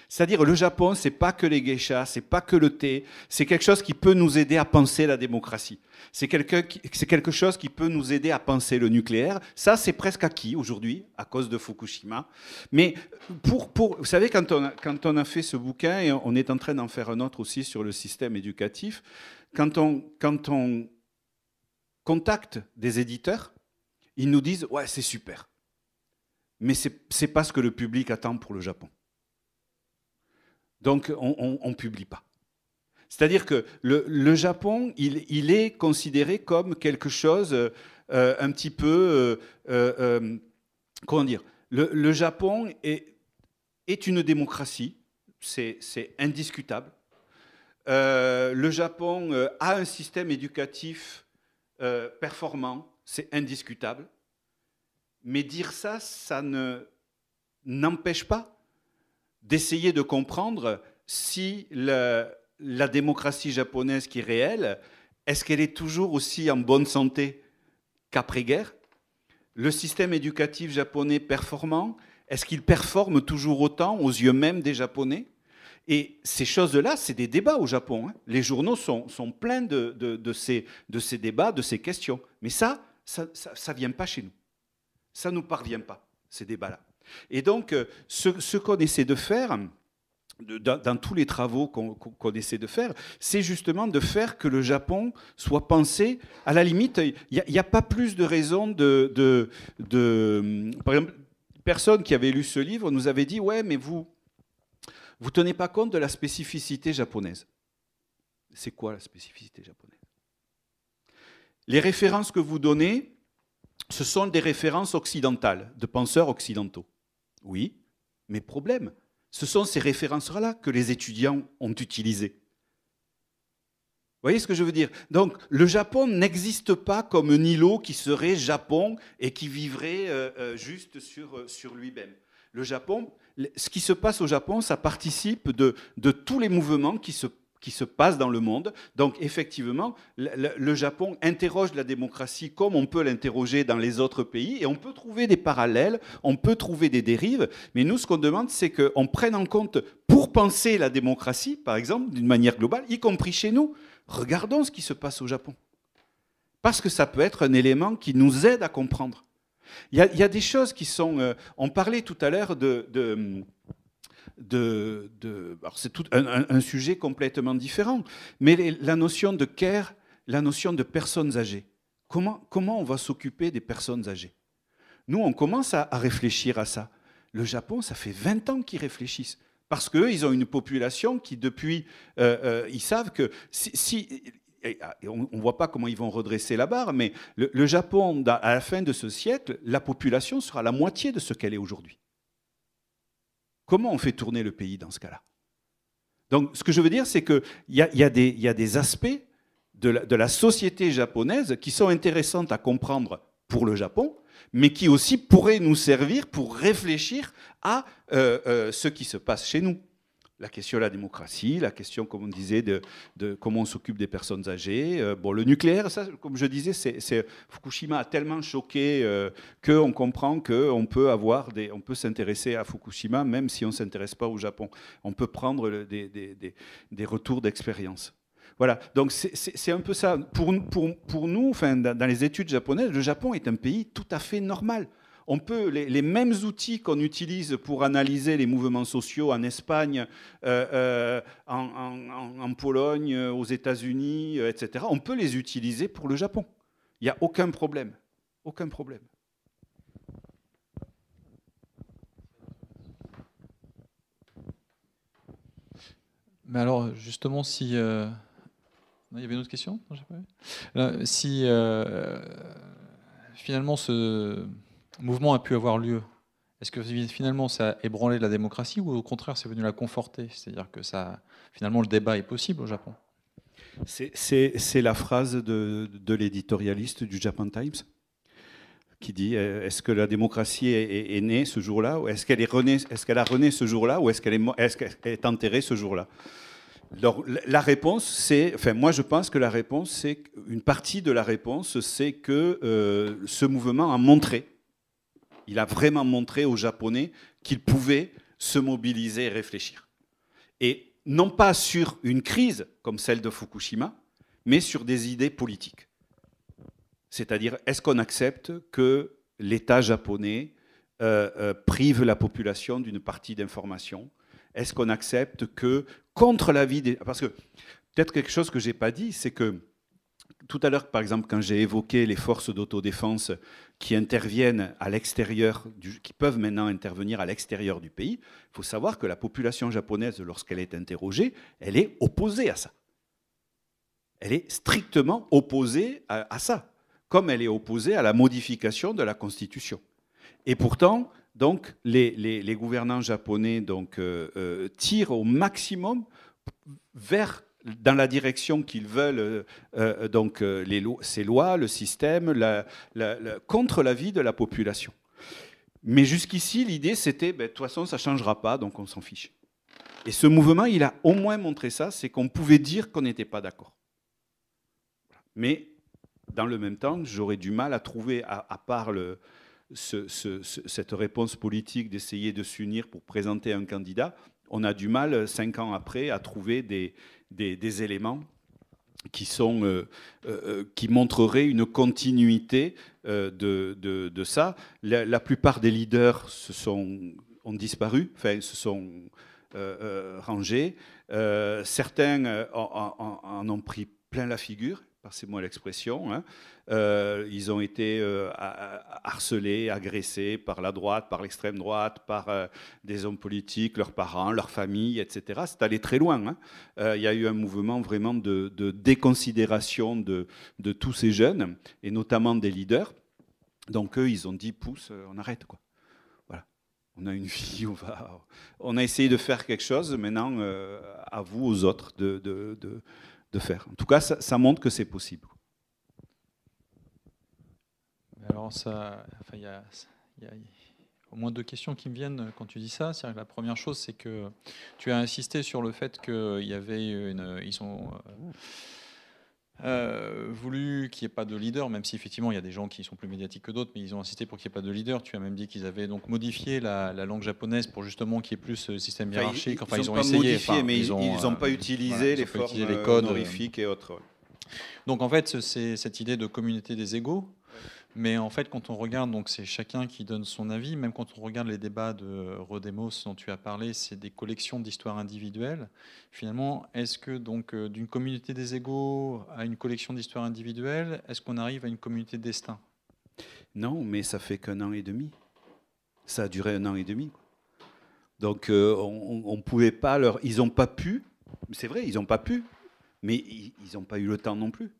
C'est-à-dire le Japon, c'est pas que les geishas, c'est pas que le thé, c'est quelque chose qui peut nous aider à penser la démocratie. C'est quelque, chose qui peut nous aider à penser le nucléaire. Ça, c'est presque acquis aujourd'hui à cause de Fukushima. Mais pour, pour vous savez, quand on, a, quand on a fait ce bouquin et on est en train d'en faire un autre aussi sur le système éducatif, quand on, quand on Contact des éditeurs, ils nous disent Ouais, c'est super. Mais ce n'est pas ce que le public attend pour le Japon. Donc, on ne publie pas. C'est-à-dire que le, Japon, il, est considéré comme quelque chose euh, un petit peu... Euh, euh, comment dire le, Japon est une démocratie, c'est indiscutable. le Japon a un système éducatif euh, performant, c'est indiscutable. Mais dire ça, ça ne n'empêche pas d'essayer de comprendre si la démocratie japonaise qui est réelle, est-ce qu'elle est toujours aussi en bonne santé qu'après-guerre Le système éducatif japonais performant, est-ce qu'il performe toujours autant aux yeux même des Japonais et ces choses-là, c'est des débats au Japon. Hein. Les journaux sont, sont pleins de, de, ces, de, ces, débats, de ces questions. Mais ça, ça ne vient pas chez nous. Ça ne nous parvient pas, ces débats-là. Et donc, euh, ce, qu'on essaie de faire, dans, tous les travaux qu'on essaie de faire, c'est justement de faire que le Japon soit pensé. À la limite, il n'y a, pas plus de raison de, de, de, Par exemple, personne qui avait lu ce livre nous avait dit Ouais, mais vous, vous ne tenez pas compte de la spécificité japonaise. C'est quoi la spécificité japonaise Les références que vous donnez, ce sont des références occidentales, de penseurs occidentaux. Oui, mais problème, ce sont ces références-là que les étudiants ont utilisées. Vous voyez ce que je veux dire Donc, le Japon n'existe pas comme un îlot qui serait Japon et qui vivrait euh, euh, juste sur, euh, sur lui-même. Le Japon, ce qui se passe au Japon, ça participe de, tous les mouvements qui se qui se dans le monde. Donc effectivement, le, Japon interroge la démocratie comme on peut l'interroger dans les autres pays et on peut trouver des parallèles, on peut trouver des dérives, mais nous ce qu'on demande c'est qu'on prenne en compte pour penser la démocratie, par exemple, d'une manière globale, y compris chez nous. Regardons ce qui se passe au Japon. Parce que ça peut être un élément qui nous aide à comprendre. Il y, a, des choses qui sont... Euh, on parlait tout à l'heure de... de, de, c'est tout un, sujet complètement différent, mais la notion de care, la notion de personnes âgées. Comment, comment on va s'occuper des personnes âgées Nous, on commence à, réfléchir à ça. Le Japon, ça fait 20 ans qu'ils réfléchissent parce ils ont une population qui, depuis, euh, euh, ils savent que si, ah, on ne voit pas comment ils vont redresser la barre, mais le, Japon, à la fin de ce siècle, la population sera la moitié de ce qu'elle est aujourd'hui. Comment on fait tourner le pays dans ce cas-là Donc, ce que je veux dire, c'est qu'il y, a, y, des aspects de la, société japonaise qui sont intéressants à comprendre pour le Japon, mais qui aussi pourraient nous servir pour réfléchir à euh, euh, ce qui se passe chez nous la question de la démocratie, la question, comme on disait, de, comment on s'occupe des personnes âgées. Euh, bon, le nucléaire, ça, comme je disais, c'est, Fukushima a tellement choqué euh, qu'on comprend qu'on peut avoir des, on peut s'intéresser à Fukushima même si on ne s'intéresse pas au Japon. On peut prendre des, retours d'expérience. Voilà, donc c'est, un peu ça. Pour, nous, enfin, dans les études japonaises, le Japon est un pays tout à fait normal. On peut, les, mêmes outils qu'on utilise pour analyser les mouvements sociaux en Espagne, euh, euh, en, Pologne, euh, aux États-Unis, etc., on peut les utiliser pour le Japon. Il n'y a aucun problème. Aucun problème. Mais alors, justement, si. il y avait une autre question pas... Si finalement ce mouvement a pu avoir lieu, est-ce que finalement ça a ébranlé la démocratie ou au contraire c'est venu la conforter C'est-à-dire que ça, finalement le débat est possible au Japon C'est la phrase de, l'éditorialiste du Japan Times qui dit eh, est-ce que la démocratie est, née ce jour-là ou est-ce qu'elle est, est qu'elle a rené ce jour-là ou est-ce qu'elle est, est enterrée ce jour-là alors, la réponse, c'est, enfin, moi je pense que la réponse, c'est une partie de la réponse, c'est que euh, ce mouvement a montré il a vraiment montré aux Japonais qu'ils pouvaient se mobiliser et réfléchir. Et non pas sur une crise comme celle de Fukushima, mais sur des idées politiques. C'est-à-dire, est-ce qu'on accepte que l'État japonais euh, euh, prive la population d'une partie d'information Est-ce qu'on accepte que, contre l'avis des... Parce que peut-être quelque chose que je n'ai pas dit, c'est que tout à l'heure, par exemple, quand j'ai évoqué les forces d'autodéfense qui interviennent à l'extérieur, qui peuvent maintenant intervenir à l'extérieur du pays, il faut savoir que la population japonaise, lorsqu'elle est interrogée, elle est opposée à ça. Elle est strictement opposée à, ça, comme elle est opposée à la modification de la Constitution. Et pourtant, donc, les, gouvernants japonais euh, euh, tirent au maximum vers dans la direction qu'ils veulent, euh, euh, donc euh, ces lois, le système, la, la, la, contre l'avis de la population. Mais jusqu'ici, l'idée, c'était, ben, de toute façon, ça ne changera pas, donc on s'en fiche. Et ce mouvement, il a au moins montré ça, c'est qu'on pouvait dire qu'on n'était pas d'accord. Mais dans le même temps, j'aurais du mal à trouver, à, part cette réponse politique d'essayer de s'unir pour présenter un candidat, on a du mal, euh, cinq ans après, à trouver des, des, éléments qui, sont, euh, euh, qui montreraient une continuité de, ça. La, plupart des leaders se sont, ont disparu, enfin, se sont rangés. certains en, ont pris plein la figure, passez-moi l'expression, hein. euh, ils ont été euh, harcelés, agressés par la droite, par l'extrême droite, par euh, des hommes politiques, leurs parents, leurs familles, etc. C'est allé très loin. Hein. il y a eu un mouvement vraiment de, déconsidération de, tous ces jeunes, et notamment des leaders. Donc eux, ils ont dit, pousse, on arrête. quoi. Voilà. On a une vie, on va... On a essayé de faire quelque chose, maintenant, à vous, aux autres, de faire. En tout cas, ça, montre que c'est possible. Alors, ça, il y, a au moins deux questions qui me viennent quand tu dis ça. Que la première chose, c'est que tu as insisté sur le fait qu'il y avait une. Ils sont. Euh, euh, voulu qu'il n'y ait pas de leader, même si effectivement il y a des gens qui sont plus médiatiques que d'autres, mais ils ont insisté pour qu'il n'y ait pas de leader. Tu as même dit qu'ils avaient donc modifié la, langue japonaise pour justement qu'il y ait plus euh, système hiérarchique. Enfin, ils, ils ont, essayé, modifié, mais ils n'ont pas euh, utilisé les formes codes honorifiques et autres. Donc en fait, c'est cette idée de communauté des égaux mais en fait, quand on regarde, donc c'est chacun qui donne son avis, même quand on regarde les débats de Rodemos dont tu as parlé, c'est des collections d'histoires individuelles. Finalement, est-ce que donc euh, d'une communauté des égaux à une collection d'histoires individuelles, est-ce qu'on arrive à une communauté de destin Non, mais ça fait qu'un an et demi. Ça a duré un an et demi. Donc euh, on ne pouvait pas leur... Ils n'ont pas pu, c'est vrai, ils n'ont pas pu, mais ils n'ont pas eu le temps non plus.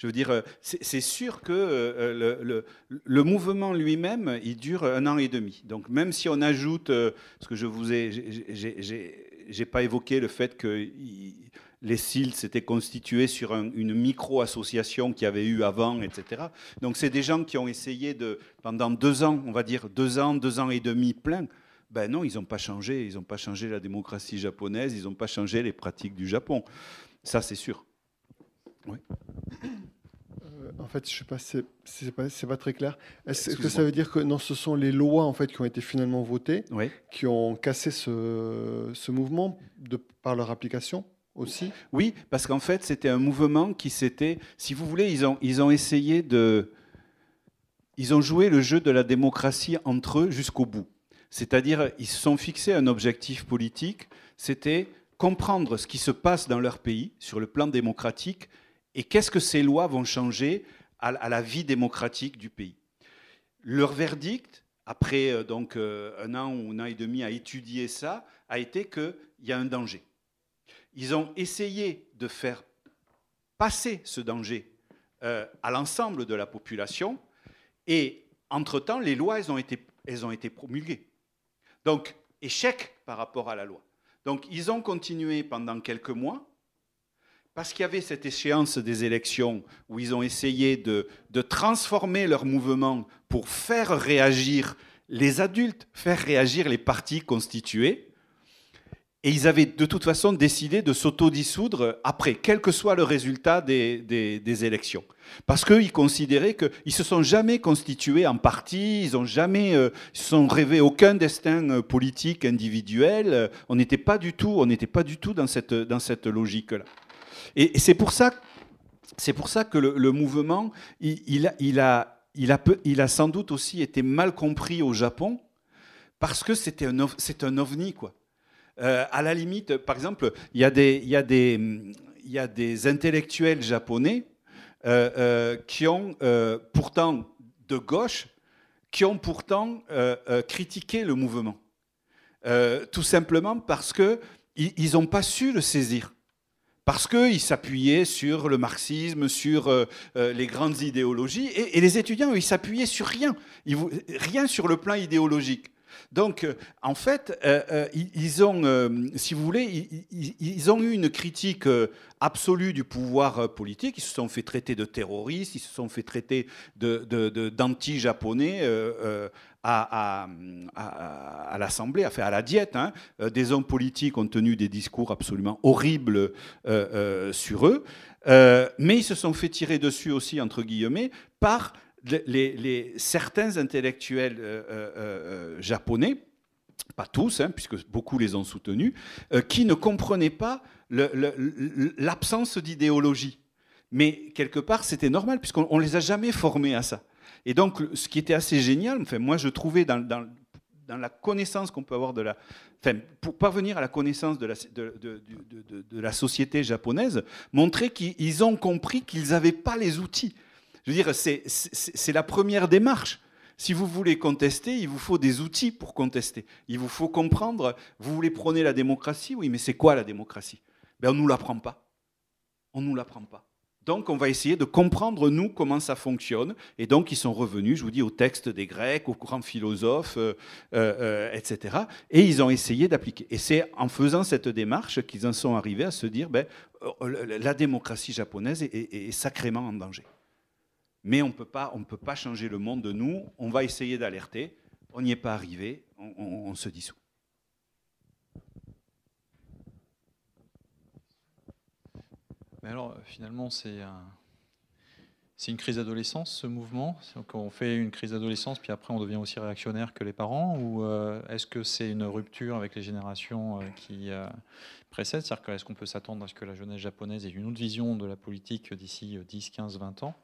Je veux dire, euh, c'est sûr que euh, le, mouvement lui-même, il dure un an et demi. Donc même si on ajoute, euh, ce que je vous ai, j'ai pas évoqué le fait que les CILS s'étaient constitués sur une micro-association qu'il y avait eu avant, etc. Donc c'est des gens qui ont essayé de, pendant deux ans, on va dire deux ans, deux ans et demi plein, ben non, ils n'ont pas changé. Ils n'ont pas changé la démocratie japonaise, ils n'ont pas changé les pratiques du Japon. Ça, c'est sûr. Oui. Euh, en fait, je ne sais pas, c'est pas, très clair. Est-ce que ça veut dire que non, ce sont les lois en fait qui ont été finalement votées, qui ont cassé ce, mouvement par leur application aussi Oui, parce qu'en fait, c'était un mouvement qui s'était, si vous voulez, ils ont, ils ont essayé de, ils ont joué le jeu de la démocratie entre eux jusqu'au bout. C'est-à-dire, ils se sont fixés un objectif politique, c'était comprendre ce qui se passe dans leur pays sur le plan démocratique et qu'est-ce que ces lois vont changer à, la vie démocratique du pays Leur verdict, après euh, donc euh, un an ou un an et demi à étudier ça, a été qu'il y a un danger. Ils ont essayé de faire passer ce danger euh, à l'ensemble de la population, et entre-temps, les lois, elles ont, été, elles ont été promulguées. Donc, échec par rapport à la loi. Donc, ils ont continué pendant quelques mois parce qu'il y avait cette échéance des élections où ils ont essayé de, transformer leur mouvement pour faire réagir les adultes, faire réagir les partis constitués. Et ils avaient de toute façon décidé de s'autodissoudre après, quel que soit le résultat des, élections. Parce qu'ils considéraient qu'ils ne se sont jamais constitués en parti, ils n'ont jamais euh, rêvé aucun destin euh, politique individuel. On n'était pas du tout, pas du tout dans cette, dans cette logique-là. Et, c'est pour ça, c'est pour ça que le, mouvement, il, a, il, a, il, a sans doute aussi été mal compris au Japon, parce que c'était un, c'est un ovni, quoi. Euh, à la limite, par exemple, il y, a des, y, des, y a des intellectuels japonais euh, euh, qui ont pourtant de gauche, qui ont pourtant critiqué le mouvement. tout simplement parce qu'ils n'ont pas su le saisir parce qu'ils s'appuyaient sur le marxisme, sur euh, euh, les grandes idéologies, et, les étudiants, ils s'appuyaient sur rien, rien sur le plan idéologique. Donc, euh, en fait, ils ont, si vous voulez, ils, ont eu une critique absolue du pouvoir politique. Ils se sont fait traiter de terroristes, ils se sont fait traiter d'anti-japonais à, à l'Assemblée, à la diète, hein. euh, des hommes politiques ont tenu des discours absolument horribles euh, euh, sur eux, mais ils se sont fait tirer dessus aussi, entre guillemets, par les, certains intellectuels japonais, pas tous, hein, puisque beaucoup les ont soutenus, qui ne comprenaient pas l'absence d'idéologie. Mais quelque part, c'était normal, puisqu'on ne les a jamais formés à ça. Et donc, ce qui était assez génial, enfin, moi je trouvais dans, la connaissance qu'on peut avoir de la. Enfin, pour parvenir à la connaissance de la, de, la société japonaise, montrer qu'ils ont compris qu'ils n'avaient pas les outils. Je veux dire, c'est la première démarche. Si vous voulez contester, il vous faut des outils pour contester. Il vous faut comprendre. Vous voulez prôner la démocratie Oui, mais c'est quoi la démocratie ben, On ne nous l'apprend pas. On ne nous l'apprend pas. Donc on va essayer de comprendre, nous, comment ça fonctionne. Et donc ils sont revenus, je vous dis, aux textes des Grecs, aux grands philosophes, euh, euh, euh, etc. Et ils ont essayé d'appliquer. Et c'est en faisant cette démarche qu'ils en sont arrivés à se dire, ben, la démocratie japonaise est, sacrément en danger. Mais on ne peut pas changer le monde de nous, on va essayer d'alerter, on n'y est pas arrivé, on, on se dissout. Mais alors, euh, finalement, c'est une crise d'adolescence, ce mouvement Donc, On fait une crise d'adolescence, puis après, on devient aussi réactionnaire que les parents Ou euh, est-ce que c'est une rupture avec les générations euh, qui précèdent C'est-à-dire, est-ce qu'on peut s'attendre à ce que la jeunesse japonaise ait une autre vision de la politique d'ici 10, 15, 20 ans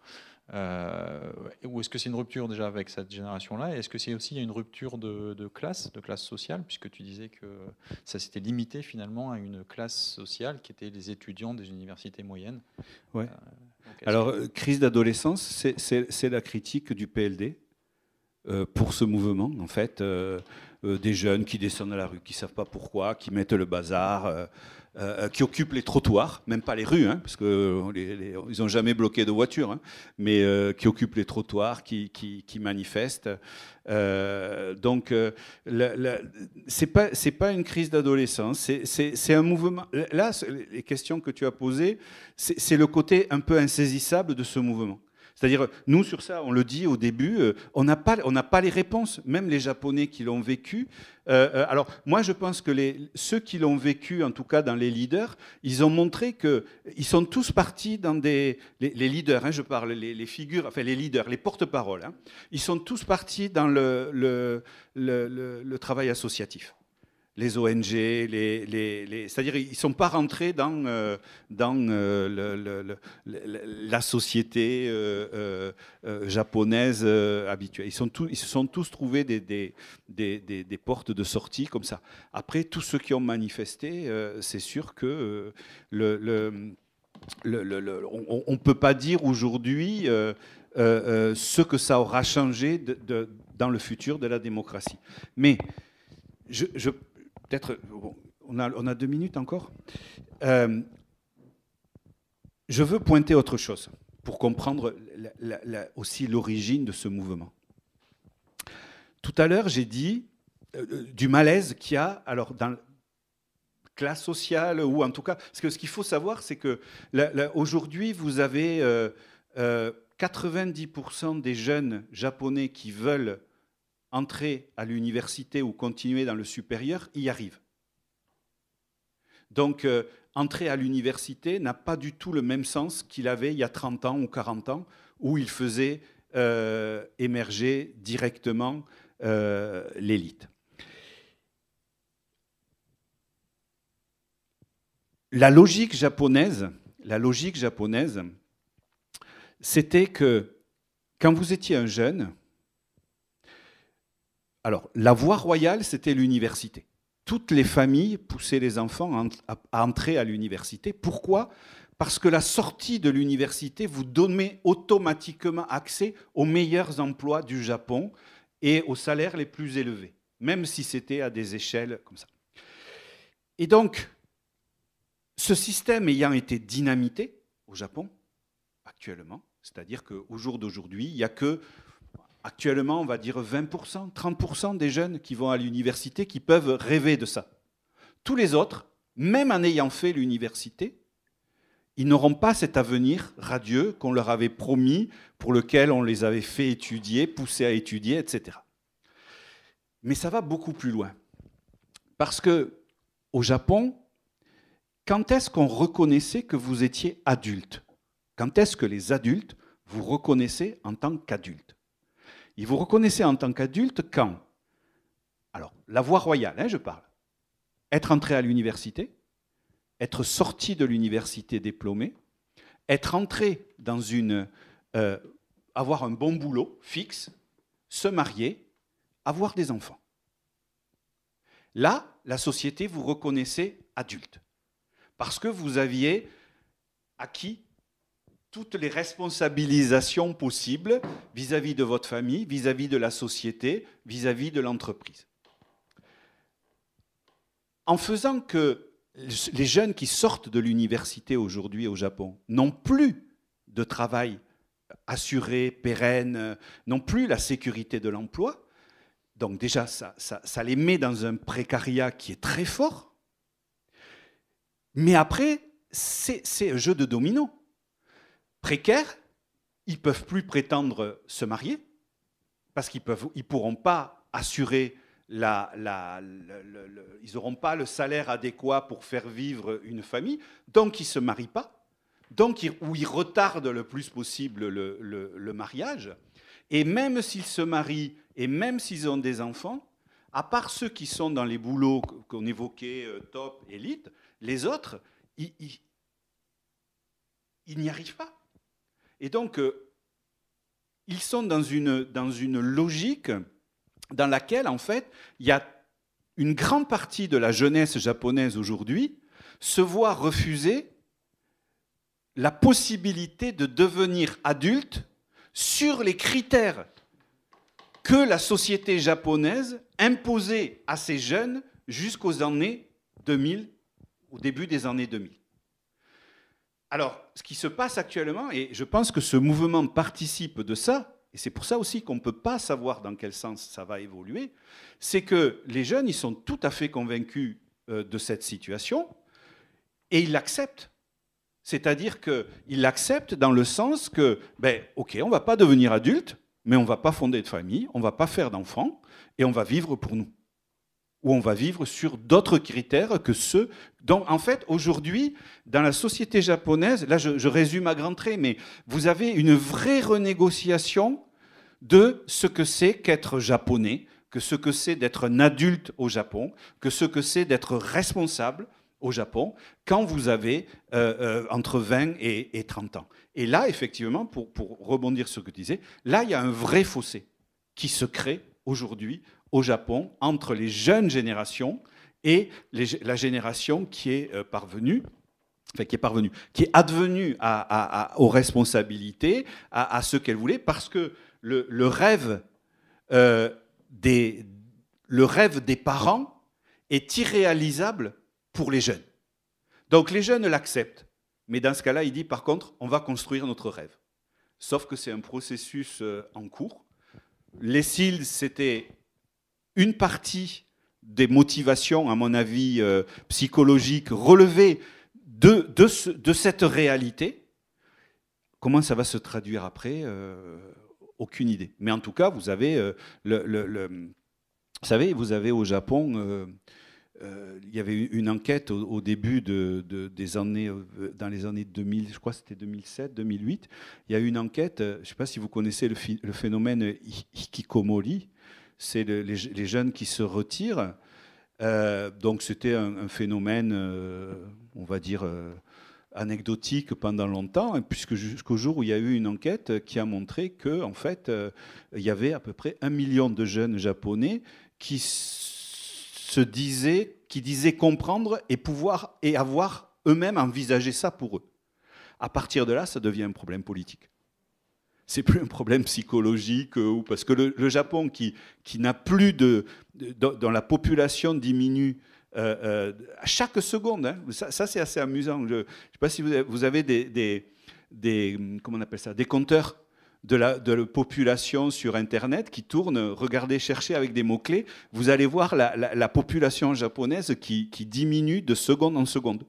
euh, ou est-ce que c'est une rupture déjà avec cette génération-là Est-ce que c'est aussi une rupture de, classe, de classe sociale, puisque tu disais que ça s'était limité finalement à une classe sociale qui était les étudiants des universités moyennes ouais. Euh, Alors, euh, crise d'adolescence, c'est la critique du PLD pour ce mouvement, en fait. Euh, des jeunes qui descendent à la rue, qui ne savent pas pourquoi, qui mettent le bazar, euh, euh, qui occupent les trottoirs, même pas les rues, hein, parce qu'ils n'ont jamais bloqué de voiture, hein, mais qui occupent les trottoirs, qui, manifestent. donc, ce n'est pas, pas, une crise d'adolescence, c'est un mouvement. Là, les questions que tu as posées, c'est le côté un peu insaisissable de ce mouvement. C'est-à-dire, nous, sur ça, on le dit au début, euh, on n'a pas, on pas les réponses, même les Japonais qui l'ont vécu. Euh, euh, alors, moi, je pense que les, ceux qui l'ont vécu, en tout cas dans les leaders, ils ont montré qu'ils sont tous partis dans des... Les, leaders, hein, je parle, les, figures, enfin les leaders, les porte-paroles, hein. ils sont tous partis dans le, le, le travail associatif les ONG, les, c'est-à-dire ils ne sont pas rentrés dans, euh, dans euh, la société euh, japonaise habituelle. Ils, sont ils se sont tous trouvés des, des, portes de sortie comme ça. Après, tous ceux qui ont manifesté, c'est sûr que le, on ne peut pas dire aujourd'hui ce que ça aura changé dans le futur de la démocratie. Mais je, je, peut-être, on, a, deux minutes encore. Euh, je veux pointer autre chose pour comprendre aussi l'origine de ce mouvement. Tout à l'heure, j'ai dit euh, euh, du malaise qu'il y a, alors dans, classe sociale ou en tout cas parce que ce qu'il faut savoir c'est que aujourd'hui vous avez 90% des jeunes japonais qui veulent entrer à l'université ou continuer dans le supérieur y arrive. Donc, euh, entrer à l'université n'a pas du tout le même sens qu'il avait il y a 30 ans ou 40 ans, où il faisait euh, émerger directement euh, l'élite. La logique japonaise, la logique japonaise, c'était que quand vous étiez un jeune, alors, la voie royale, c'était l'université. Toutes les familles poussaient les enfants à entrer à l'université. Pourquoi Parce que la sortie de l'université vous donnait automatiquement accès aux meilleurs emplois du Japon et aux salaires les plus élevés, même si c'était à des échelles comme ça. Et donc, ce système ayant été dynamité au Japon, actuellement, c'est-à-dire qu'au jour d'aujourd'hui, il n'y a que actuellement, on va dire 20%, 30% des jeunes qui vont à l'université qui peuvent rêver de ça. Tous les autres, même en ayant fait l'université, ils n'auront pas cet avenir radieux qu'on leur avait promis, pour lequel on les avait fait étudier, poussé à étudier, etc. Mais ça va beaucoup plus loin. Parce que au Japon, quand est-ce qu'on reconnaissait que vous étiez adulte Quand est-ce que les adultes vous reconnaissaient en tant qu'adulte il vous reconnaissez en tant qu'adulte quand Alors, la voie royale, hein, je parle. Être entré à l'université, être sorti de l'université diplômé, être entré dans une... Euh, avoir un bon boulot fixe, se marier, avoir des enfants. Là, la société vous reconnaissait adulte, parce que vous aviez acquis toutes les responsabilisations possibles vis-à-vis de votre famille, vis-à-vis de la société, vis-à-vis de l'entreprise. En faisant que les jeunes qui sortent de l'université aujourd'hui au Japon n'ont plus de travail assuré, pérenne, n'ont plus la sécurité de l'emploi, donc déjà ça, les met dans un précariat qui est très fort, mais après c'est un jeu de domino précaires, ils ne peuvent plus prétendre se marier parce qu'ils ne ils pourront pas assurer la, ils n'auront pas le salaire adéquat pour faire vivre une famille, donc ils ne se marient pas, donc ils, ou ils retardent le plus possible le, le mariage. Et même s'ils se marient, et même s'ils ont des enfants, à part ceux qui sont dans les boulots qu'on évoquait, euh, top, élite, les autres, ils n'y arrivent pas. Et donc, euh, ils sont dans une, dans une logique dans laquelle, en fait, il y a une grande partie de la jeunesse japonaise aujourd'hui se voit refuser la possibilité de devenir adulte sur les critères que la société japonaise imposait à ces jeunes jusqu'aux années 2000, au début des années 2000. Alors, ce qui se passe actuellement, et je pense que ce mouvement participe de ça, et c'est pour ça aussi qu'on ne peut pas savoir dans quel sens ça va évoluer, c'est que les jeunes, ils sont tout à fait convaincus euh, de cette situation et ils l'acceptent. C'est-à-dire qu'ils l'acceptent dans le sens que, ben, ok, on ne va pas devenir adulte, mais on ne va pas fonder de famille, on ne va pas faire d'enfants, et on va vivre pour nous où on va vivre sur d'autres critères que ceux. dont, en fait, aujourd'hui, dans la société japonaise, là je, résume à grands traits, mais vous avez une vraie renégociation de ce que c'est qu'être japonais, que ce que c'est d'être un adulte au Japon, que ce que c'est d'être responsable au Japon quand vous avez euh, euh, entre 20 et, 30 ans. Et là, effectivement, pour, pour rebondir sur ce que tu disais, là, il y a un vrai fossé qui se crée aujourd'hui au Japon entre les jeunes générations et la génération qui est euh, parvenue qui est parvenue, qui est advenue aux responsabilités, à, ce qu'elle voulait, parce que le, rêve, euh, des, le rêve des parents est irréalisable pour les jeunes. Donc les jeunes l'acceptent, mais dans ce cas-là, il dit par contre, on va construire notre rêve. Sauf que c'est un processus euh, en cours. Les cils c'était une partie des motivations, à mon avis, euh, psychologiques relevées de, de, de, cette réalité. Comment ça va se traduire après euh, Aucune idée. Mais en tout cas, vous avez, euh, le, savez, vous avez au Japon, il y avait une enquête au, début de, des années, dans les années 2000, je crois que c'était 2007, 2008. Il y a eu une enquête, je ne sais pas si vous connaissez le, phénomène hikikomori c'est les, jeunes qui se retirent. Euh, donc c'était un, phénomène, euh, on va dire, euh, anecdotique pendant longtemps, hein, puisque jusqu'au jour où il y a eu une enquête qui a montré que en fait, il y avait à peu près un million de jeunes japonais qui se disaient, qui disaient comprendre et pouvoir et avoir eux-mêmes envisagé ça pour eux. À partir de là, ça devient un problème politique c'est plus un problème psychologique euh, ou parce que le, Japon qui, qui n'a plus de, dans dont la population diminue euh, euh, à chaque seconde. Hein. ça, c'est assez amusant. Je ne sais pas si vous avez, des, des, comment on appelle ça des compteurs de la, de la, population sur Internet qui tournent, regardez, cherchez avec des mots-clés, vous allez voir la, population japonaise qui, qui, diminue de seconde en seconde.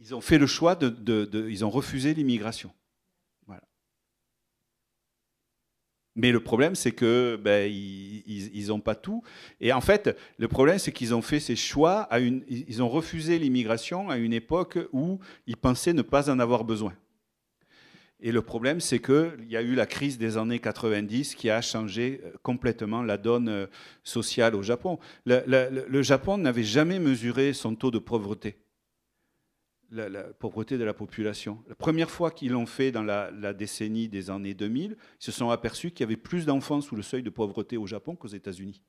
Ils ont fait le choix de, de ils ont refusé l'immigration. Mais le problème, c'est que ben, ils n'ont pas tout. Et en fait, le problème, c'est qu'ils ont fait ces choix ils ont refusé l'immigration à une époque où ils pensaient ne pas en avoir besoin. Et le problème, c'est qu'il y a eu la crise des années 90 qui a changé euh, complètement la donne euh, sociale au Japon. le Japon n'avait jamais mesuré son taux de pauvreté la, pauvreté de la population. La première fois qu'ils l'ont fait dans la, décennie des années 2000, ils se sont aperçus qu'il y avait plus d'enfants sous le seuil de pauvreté au Japon qu'aux États-Unis.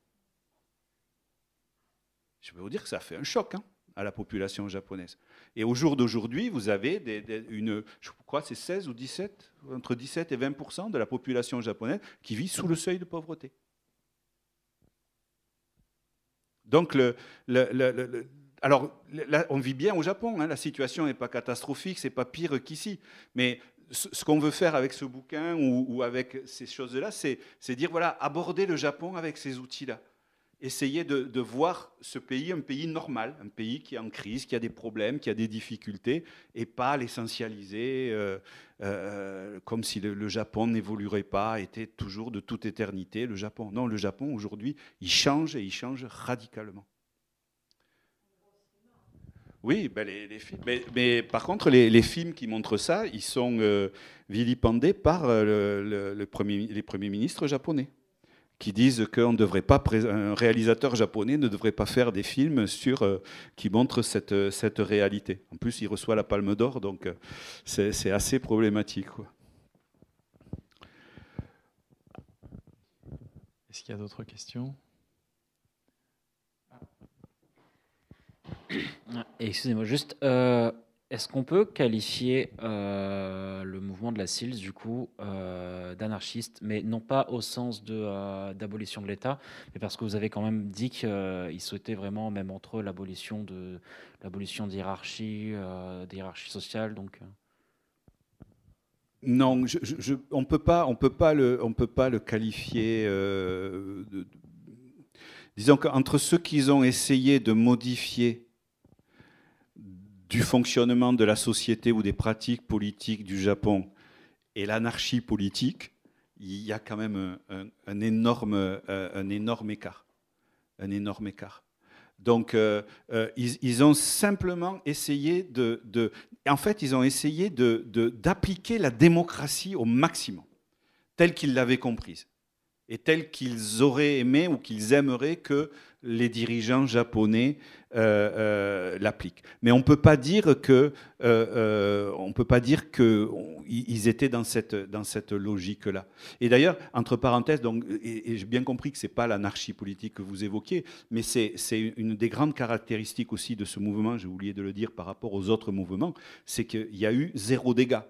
Je peux vous dire que ça fait un choc hein, à la population japonaise. Et au jour d'aujourd'hui, vous avez une, je crois, c'est 16 ou 17, entre 17 et 20 de la population japonaise qui vit sous le seuil de pauvreté. Donc, le alors, on vit bien au Japon, hein, la situation n'est pas catastrophique, c'est pas pire qu'ici. Mais ce, qu'on veut faire avec ce bouquin ou, avec ces choses-là, c'est dire, voilà, aborder le Japon avec ces outils-là essayer de, voir ce pays un pays normal, un pays qui est en crise, qui a des problèmes, qui a des difficultés, et pas l'essentialiser euh, euh, comme si le, le Japon n'évoluerait pas, était toujours de toute éternité le Japon. Non, le Japon aujourd'hui, il change et il change radicalement. Oui, ben, Mais, par contre, les, films qui montrent ça, ils sont euh, vilipendés par euh, le, premier, les premiers ministres japonais qui disent qu'on devrait pas un réalisateur japonais ne devrait pas faire des films sur euh, qui montrent cette, réalité. En plus, il reçoit la Palme d'Or, donc c'est assez problématique. Est-ce qu'il y a d'autres questions Excusez-moi, juste, euh, est-ce qu'on peut qualifier euh, le mouvement de la SILS, du coup, euh, d'anarchiste, mais non pas au sens de, d'abolition de l'État, mais parce que vous avez quand même dit qu'ils souhaitaient vraiment, même entre eux, l'abolition de l'abolition d'hierarchie, d'hierarchie sociale, donc... Non, on ne peut pas le, peut pas le qualifier disons qu'entre ceux qu'ils ont essayé de modifier du fonctionnement de la société ou des pratiques politiques du Japon et l'anarchie politique, il y a quand même un, énorme, euh, un énorme écart. Un énorme écart. Donc, euh, euh, ils, ont simplement essayé de, En fait, ils ont essayé d'appliquer de, la démocratie au maximum, telle qu'ils l'avaient comprise et tel qu'ils auraient aimé ou qu'ils aimeraient que les dirigeants japonais euh, euh, l'appliquent. Mais on ne peut pas dire qu'ils euh, on étaient dans cette dans cette logique là. Et d'ailleurs, entre parenthèses, donc, et, j'ai bien compris que ce n'est pas l'anarchie politique que vous évoquiez, mais c'est une des grandes caractéristiques aussi de ce mouvement. J'ai oublié de le dire par rapport aux autres mouvements, c'est qu'il y a eu zéro dégât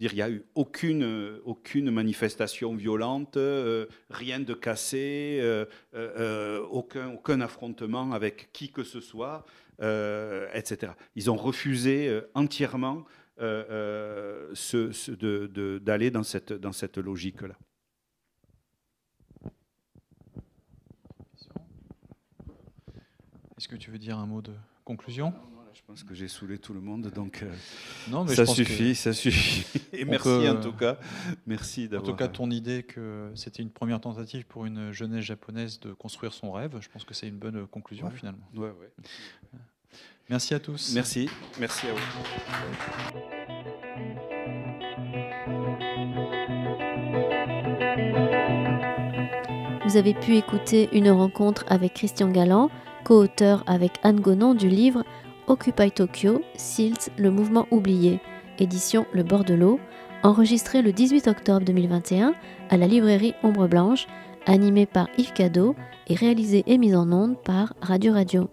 il n'y a eu aucune, euh, manifestation violente, euh, rien de cassé, euh, aucun, affrontement avec qui que ce soit, etc. Ils ont refusé entièrement ce, d'aller dans cette, dans cette logique-là. Est-ce que tu veux dire un mot de conclusion pense que j'ai saoulé tout le monde, donc euh, non, mais ça, suffit, ça suffit, Et euh, merci en tout cas. Merci d'avoir. En tout cas, ton idée que c'était une première tentative pour une jeunesse japonaise de construire son rêve, je pense que c'est une bonne conclusion finalement. Ouais, Merci à tous. Merci. Merci à vous. Vous avez pu écouter une rencontre avec Christian Galland, co-auteur avec Anne Gonon du livre Occupy Tokyo, Silt, le mouvement oublié, édition Le bord de l'eau, enregistré le 18 octobre 2021 à la librairie Ombre Blanche, animé par Yves Cadeau et réalisé et mis en onde par Radio Radio.